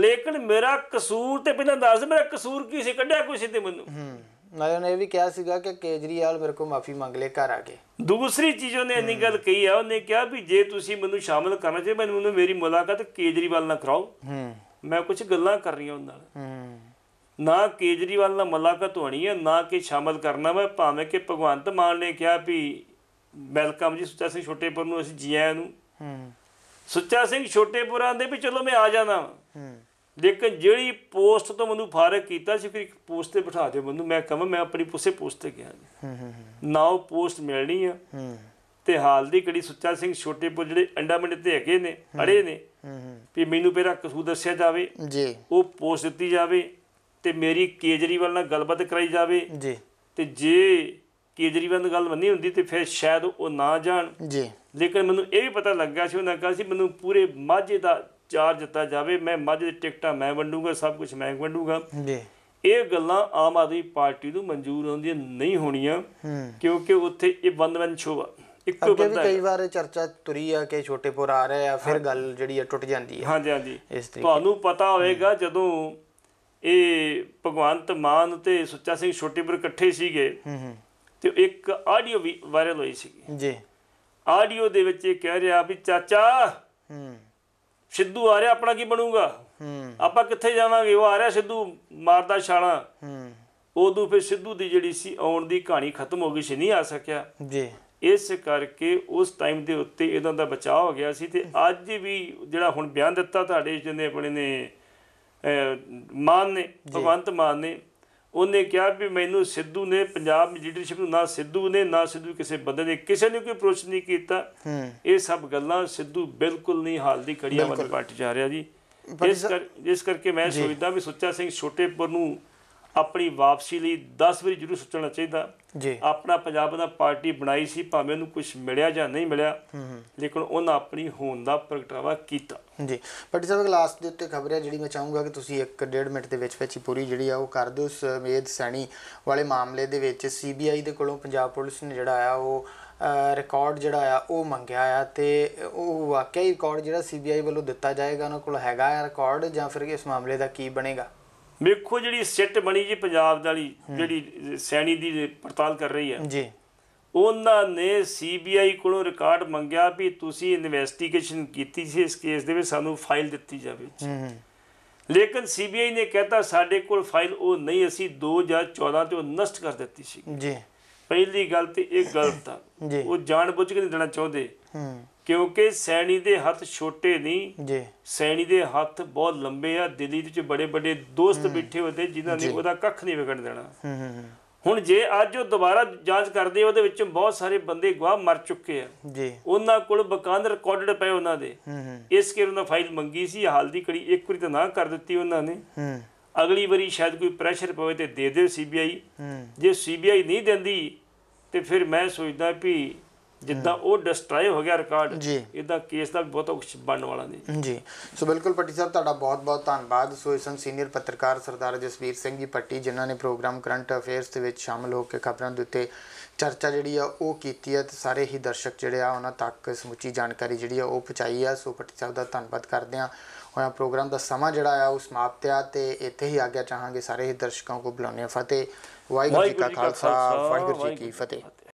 ਲੇਕਿਨ ਮੇਰਾ ਕਸੂਰ ਤੇ ਬਿਨਾਂ ਦੱਸ ਮੇਰਾ ਕਸੂਰ ਕੀ ਸੀ ਕੱਢਿਆ ਕੋਈ ਸਿੱਧੇ ਮੈਨੂੰ ਹੂੰ ਨਾਇਰ ਨੇ ਵੀ ਕਿਹਾ ਸੀਗਾ ਕਿ ਕੇਜਰੀਵਾਲ ਮੇਰੇ ਕੋਲ ਮਾਫੀ ਮੰਗ ਲੈ ਘਰ ਆ ਕੇ ਦੂਸਰੀ ਚੀਜ਼ ਉਹਨੇ ਇੰਨੀ ਗੱਲ ਕਹੀ ਆ ਉਹਨੇ ਕਿਹਾ ਵੀ ਜੇ ਤੁਸੀਂ ਮੈਨੂੰ ਸ਼ਾਮਲ ਕਰਨਾ ਚਾਹੇ ਮੈਨੂੰ ਮੇਰੀ ਮੁਲਾਕਾਤ ਕੇਜਰੀਵਾਲ ਨਾਲ ਕਰਾਓ ਹੂੰ ਮੈਂ ਕੁਝ ਗੱਲਾਂ ਕਰਨੀਆਂ ਉਹਨਾਂ ਨਾਲ ਹੂੰ ਨਾ ਕੇਜਰੀਵਾਲ ਨਾਲ ਮੁਲਾਕਾਤ ਹੋਣੀ ਹੈ ਨਾ ਕਿ ਸ਼ਾਮਲ ਕਰਨਾ ਮੈਂ ਭਾਵੇਂ ਕਿ ਭਗਵੰਤ ਮਾਨ ਨੇ ਕਿਹਾ ਵੀ ਵੈਲਕਮ ਜੀ ਸੁੱਚਾ ਸਿੰਘ ਛੋਟੇਪੁਰ ਨੂੰ ਅਸੀਂ ਜੀ ਆਇਆਂ ਨੂੰ ਹੂੰ ਸੁੱਚਾ ਸਿੰਘ ਛੋਟੇਪੁਰਾਂ ਦੇ ਵੀ ਚਲੋ ਮੈਂ ਆ ਜਾਣਾ ਹੂੰ ਲੇਕਿਨ ਜਿਹੜੀ ਪੋਸਟ ਤੋਂ ਮੈਨੂੰ ਫਾਰਗ ਕੀਤਾ ਸੀ ਫਿਰ ਇੱਕ ਪੋਸਟ ਤੇ ਬਿਠਾ ਦਿਓ ਮੈਨੂੰ ਮੈਂ ਕਹਾਂ ਮੈਂ ਆਪਣੀ ਪੁੱਸੇ ਪੋਸਟ ਤੇ ਗਿਆ ਹਾਂ ਹਾਂ ਹਾਂ ਨਾਉ ਪੋਸਟ ਮਿਲਣੀ ਆ ਤੇ ਹਾਲ ਦੀ ਕੜੀ ਸੁੱਚਾ ਸਿੰਘ ਛੋਟੇਪੁਰ ਜਿਹੜੇ ਮੰਡੇ ਤੇ ਹੈਗੇ ਨੇ ਅੜੇ ਨੇ ਹਾਂ ਹਾਂ ਵੀ ਮੈਨੂੰ ਪਹਿਲਾਂ ਕਸੂ ਦੱਸਿਆ ਜਾਵੇ ਜੀ ਉਹ ਪੋਸਟ ਦਿੱਤੀ ਜਾਵੇ ਤੇ ਮੇਰੀ ਕੇਜਰੀਵਾਲ ਨਾਲ ਗੱਲਬਾਤ ਕਰਾਈ ਜਾਵੇ ਜੀ ਤੇ ਜੇ ਕੇਜਰੀਵਾਲ ਨਾਲ ਗੱਲ ਬੰਨੀ ਹੁੰਦੀ ਤੇ ਫਿਰ ਸ਼ਾਇਦ ਉਹ ਨਾ ਜਾਣ ਜੀ ਲੇਕਿਨ ਮੈਨੂੰ ਇਹ ਵੀ ਪਤਾ ਲੱਗਾ ਸੀ ਉਹਨਾਂ ਕਹਿੰਦੇ ਸੀ ਮੈਨੂੰ ਪੂਰੇ ਮਾਝੇ ਦਾ ਚਾਰ ਦਿੱਤਾ ਜਾਵੇ ਮੈਂ ਮੱਝ ਦੀ ਟਿਕਟਾਂ ਮੈਂ ਵੰਡੂਗਾ ਸਭ ਕੁਝ ਮੈਂ ਵੰਡੂਗਾ ਜੀ ਇਹ ਗੱਲਾਂ ਆਮ ਆਦਮੀ ਪਾਰਟੀ ਨੂੰ ਮਨਜ਼ੂਰ ਹੁੰਦੀਆਂ ਨਹੀਂ ਹੋਣੀਆਂ ਕਿਉਂਕਿ ਉੱਥੇ ਇਹ ਬੰਦਵਨ ਛੋਵਾ ਇੱਕੋ ਬੰਦਾ ਕਈ ਵਾਰ ਚਰਚਾ ਤੁਰੀ ਆ ਕਿ ਛੋਟੇਪੁਰ ਆ ਰਹੇ ਆ ਫਿਰ ਗੱਲ ਜਿਹੜੀ ਆ ਟੁੱਟ ਜਾਂਦੀ ਹੈ ਹਾਂਜੀ ਹਾਂਜੀ ਤੁਹਾਨੂੰ ਪਤਾ ਹੋਵੇਗਾ ਜਦੋਂ ਇਹ ਭਗਵੰਤ ਮਾਨ ਤੇ ਸੁੱਚਾ ਸਿੰਘ ਛੋਟੇਪੁਰ ਇਕੱਠੇ ਸੀਗੇ ਤੇ ਇੱਕ ਆਡੀਓ ਵੀ ਵਾਇਰਲ ਹੋਈ ਸੀ ਜੀ ਆਡੀਓ ਦੇ ਵਿੱਚ ਇਹ ਕਹਿ ਰਿਹਾ ਵੀ ਚਾਚਾ ਹੂੰ ਸਿੱਧੂ ਆ ਰਿਹਾ ਆਪਣਾ ਕੀ ਬਣੂਗਾ ਹੂੰ ਆਪਾਂ ਕਿੱਥੇ ਜਾਵਾਂਗੇ ਉਹ ਆ ਰਿਹਾ ਸਿੱਧੂ ਮਾਰਦਾ ਛਾਲਾਂ ਹੂੰ ਉਦੋਂ ਫਿਰ ਸਿੱਧੂ ਦੀ ਜਿਹੜੀ ਸੀ ਆਉਣ ਦੀ ਕਹਾਣੀ ਖਤਮ ਹੋ ਗਈ ਸੀ ਨਹੀਂ ਆ ਸਕਿਆ ਜੀ ਇਸ ਕਰਕੇ ਉਸ ਟਾਈਮ ਦੇ ਉੱਤੇ ਇਹਨਾਂ ਦਾ ਬਚਾਅ ਹੋ ਗਿਆ ਸੀ ਤੇ ਅੱਜ ਵੀ ਜਿਹੜਾ ਹੁਣ ਬਿਆਨ ਦਿੱਤਾ ਤੁਹਾਡੇ ਜਿੰਨੇ ਆਪਣੇ ਨੇ ਮਾਨ ਨੇ ਭਗਵੰਤ ਮਾਨ ਨੇ ਉਹਨੇ ਕਿਹਾ ਵੀ ਮੈਨੂੰ ਸਿੱਧੂ ਨੇ ਪੰਜਾਬ ਦੀ ਲੀਡਰਸ਼ਿਪ ਨੂੰ ਨਾ ਸਿੱਧੂ ਨੇ ਨਾ ਸਿੱਧੂ ਕਿਸੇ ਬੰਦੇ ਨੇ ਕਿਸੇ ਨੇ ਕੋਈ ਅਪਰੋਚ ਨਹੀਂ ਕੀਤਾ ਇਹ ਸਭ ਗੱਲਾਂ ਸਿੱਧੂ ਬਿਲਕੁਲ ਨਹੀਂ ਹਾਲ ਦੀ ਖੜੀਆਂ ਵੱਲ ਪਾਰਟੀ ਜਾ ਰਿਹਾ ਜੀ ਇਸ ਕਰਕੇ ਮੈਂ ਸੋਚਦਾ ਵੀ ਸੁੱਚਾ ਸਿੰਘ ਛੋਟੇਪੁਰ ਨੂੰ ਆਪਣੀ ਵਾਪਸੀ ਲਈ 10 ਵਾਰੀ ਜ਼ਰੂਰ ਸੋਚਣਾ ਚਾਹੀਦਾ ਜੀ ਆਪਣਾ ਪੰਜਾਬ ਦਾ ਪਾਰਟੀ ਬਣਾਈ ਸੀ ਭਾਵੇਂ ਉਹਨੂੰ ਕੁਝ ਮਿਲਿਆ ਜਾਂ ਨਹੀਂ ਮਿਲਿਆ ਲੇਕਿਨ ਉਹਨਾਂ ਆਪਣੀ ਹੋਣ ਦਾ ਪ੍ਰਗਟਾਵਾ ਕੀਤਾ ਜੀ ਪਟੀ ਸਾਹਿਬ ਲਾਸਟ ਦੇ ਉੱਤੇ ਖਬਰ ਹੈ ਜਿਹੜੀ ਮੈਂ ਚਾਹੂੰਗਾ ਕਿ ਤੁਸੀਂ ਇੱਕ 1.5 ਮਿੰਟ ਦੇ ਵਿੱਚ ਵਿੱਚ ਹੀ ਪੂਰੀ ਜਿਹੜੀ ਆ ਉਹ ਕਰ ਦਿਓ ਸਮੇਦ ਸੈਣੀ ਵਾਲੇ ਮਾਮਲੇ ਦੇ ਵਿੱਚ ਸੀਬੀਆਈ ਦੇ ਕੋਲੋਂ ਪੰਜਾਬ ਪੁਲਿਸ ਨੇ ਜਿਹੜਾ ਆ ਉਹ ਰਿਕਾਰਡ ਜਿਹੜਾ ਆ ਉਹ ਮੰਗਿਆ ਆ ਤੇ ਉਹ ਵਾਕਿਆ ਹੀ ਰਿਕਾਰਡ ਜਿਹੜਾ ਸੀਬੀਆਈ ਵੱਲੋਂ ਦਿੱਤਾ ਜਾਏਗਾ ਉਹਨਾਂ ਕੋਲ ਹੈਗਾ ਆ ਰਿਕਾਰਡ ਜਾਂ ਫਿਰ ਇਸ ਮਾਮਲੇ ਦਾ ਕੀ ਬਣੇਗਾ ਵੇਖੋ ਜਿਹੜੀ ਸਿੱਟ ਬਣੀ ਜੀ ਪੰਜਾਬ ਵਾਲੀ ਜਿਹੜੀ ਸੈਣੀ ਦੀ ਪੜਤਾਲ ਕਰ ਰਹੀ ਹੈ ਜੀ ਉਹਨਾਂ ਨੇ ਸੀਬੀਆਈ ਕੋਲੋਂ ਰਿਕਾਰਡ ਮੰਗਿਆ ਵੀ ਤੁਸੀਂ ਇਨਵੈਸਟੀਗੇਸ਼ਨ ਕੀਤੀ ਸੀ ਇਸ ਕੇਸ ਦੇ ਵਿੱਚ ਸਾਨੂੰ ਫਾਈਲ ਦਿੱਤੀ ਜਾਵੇ ਲੇਕਿਨ ਸੀਬੀਆਈ ਨੇ ਕਹਿਤਾ ਸਾਡੇ ਕੋਲ ਫਾਈਲ ਉਹ ਨਹੀਂ ਅਸੀਂ 2014 ਤੇ ਉਹ ਨਸ਼ਟ ਕਰ ਦਿੱਤੀ ਸੀ ਜੀ ਪਹਿਲੀ ਗੱਲ ਤੇ ਇਹ ਗਲਤ ਆ ਉਹ ਜਾਣ ਬੁੱਝ ਕੇ ਨਹੀਂ ਦੇਣਾ ਚਾਹੁੰਦੇ ਕਿਉਂਕਿ ਸੈਣੀ ਦੇ ਹੱਥ ਛੋਟੇ ਨਹੀਂ ਜੀ ਸੈਣੀ ਦੇ ਹੱਥ ਬਹੁਤ ਲੰਬੇ ਆ ਦਿੱਲੀ ਵਿੱਚ ਬੜੇ ਬੜੇ ਦੋਸਤ ਬੈਠੇ ਹੋਦੇ ਜਿਨ੍ਹਾਂ ਨੇ ਉਹਦਾ ਕੱਖ ਨਹੀਂ ਵਿਗੜ ਦੇਣਾ ਹੂੰ ਹੂੰ ਹੁਣ ਜੇ ਅੱਜ ਉਹ ਦੁਬਾਰਾ ਜਾਂਚ ਕਰਦੇ ਉਹਦੇ ਵਿੱਚ ਬਹੁਤ ਸਾਰੇ ਬੰਦੇ ਗਵਾਹ ਮਰ ਚੁੱਕੇ ਆ ਜੀ ਉਹਨਾਂ ਕੋਲ ਬਕਾਨ ਰਿਕਾਰਡਡ ਪਏ ਉਹਨਾਂ ਦੇ ਹੂੰ ਇਸ ਕੇ ਉਹਨਾਂ ਫਾਈਲ ਮੰਗੀ ਸੀ ਹਾਲ ਦੀ ਕੜੀ ਇੱਕ ਵਾਰੀ ਤਾਂ ਨਾ ਕਰ ਦਿੱਤੀ ਉਹਨਾਂ ਨੇ ਹੂੰ ਅਗਲੀ ਵਾਰੀ ਸ਼ਾਇਦ ਕੋਈ ਪ੍ਰੈਸ਼ਰ ਪਵੇ ਤੇ ਦੇ ਦੇ ਸੀਬੀਆਈ ਹੂੰ ਜੇ ਸੀਬੀਆਈ ਨਹੀਂ ਦਿੰਦੀ ਤੇ ਫਿਰ ਮੈਂ ਸੋਚਦਾ ਵੀ ਜਿੱਦਾਂ ਉਹ ਡਿਸਟਰੋਏ ਹੋ ਗਿਆ ਰਿਕਾਰਡ ਇਹਦਾ ਕੇਸ ਦਾ ਬਹੁਤ ਕੁਝ ਬਣਨ ਵਾਲਾ ਨਹੀਂ ਜੀ ਸੋ ਬਿਲਕੁਲ ਪੱਟੀ ਸਾਹਿਬ ਤੁਹਾਡਾ ਬਹੁਤ-ਬਹੁਤ ਧੰਨਵਾਦ ਸੋ ਇਸਨ ਸੀਨੀਅਰ ਪੱਤਰਕਾਰ ਸਰਦਾਰ ਜਸਵੀਰ ਸਿੰਘ ਜੀ ਪੱਟੀ ਜਿਨ੍ਹਾਂ ਨੇ ਪ੍ਰੋਗਰਾਮ ਕਰੰਟ ਅਫੇਅਰਸ ਦੇ ਵਿੱਚ ਸ਼ਾਮਲ ਹੋ ਕੇ ਖਬਰਾਂ ਦੇ ਉੱਤੇ ਚਰਚਾ ਜਿਹੜੀ ਆ ਉਹ ਕੀਤੀ ਹੈ ਤੇ ਸਾਰੇ ਹੀ ਦਰਸ਼ਕ ਜਿਹੜੇ ਆ ਉਹਨਾਂ ਤੱਕ ਸਮੁੱਚੀ ਜਾਣਕਾਰੀ ਜਿਹੜੀ ਆ ਉਹ ਪਹੁੰਚਾਈ ਆ ਸੋ ਪੱਟੀ ਸਾਹਿਬ ਦਾ ਧੰਨਵਾਦ ਕਰਦੇ ਆ ਹੋਇਆ ਪ੍ਰੋਗਰਾਮ ਦਾ ਸਮਾਂ ਜਿਹੜਾ ਆ ਉਹ ਸਮਾਪਤ ਆ ਤੇ ਇੱਥੇ ਹੀ ਆਗਿਆ ਚਾਹਾਂਗੇ ਸਾਰੇ ਹੀ ਦਰਸ਼ਕਾਂ ਕੋ ਬੁਲਾਉਣੇ ਫਤਿਹ ਵਾਹਿਗੁਰੂ ਜੀ ਕਾ ਖਾਲਸਾ ਵਾਹਿਗੁਰੂ ਜੀ ਕੀ ਫਤਿਹ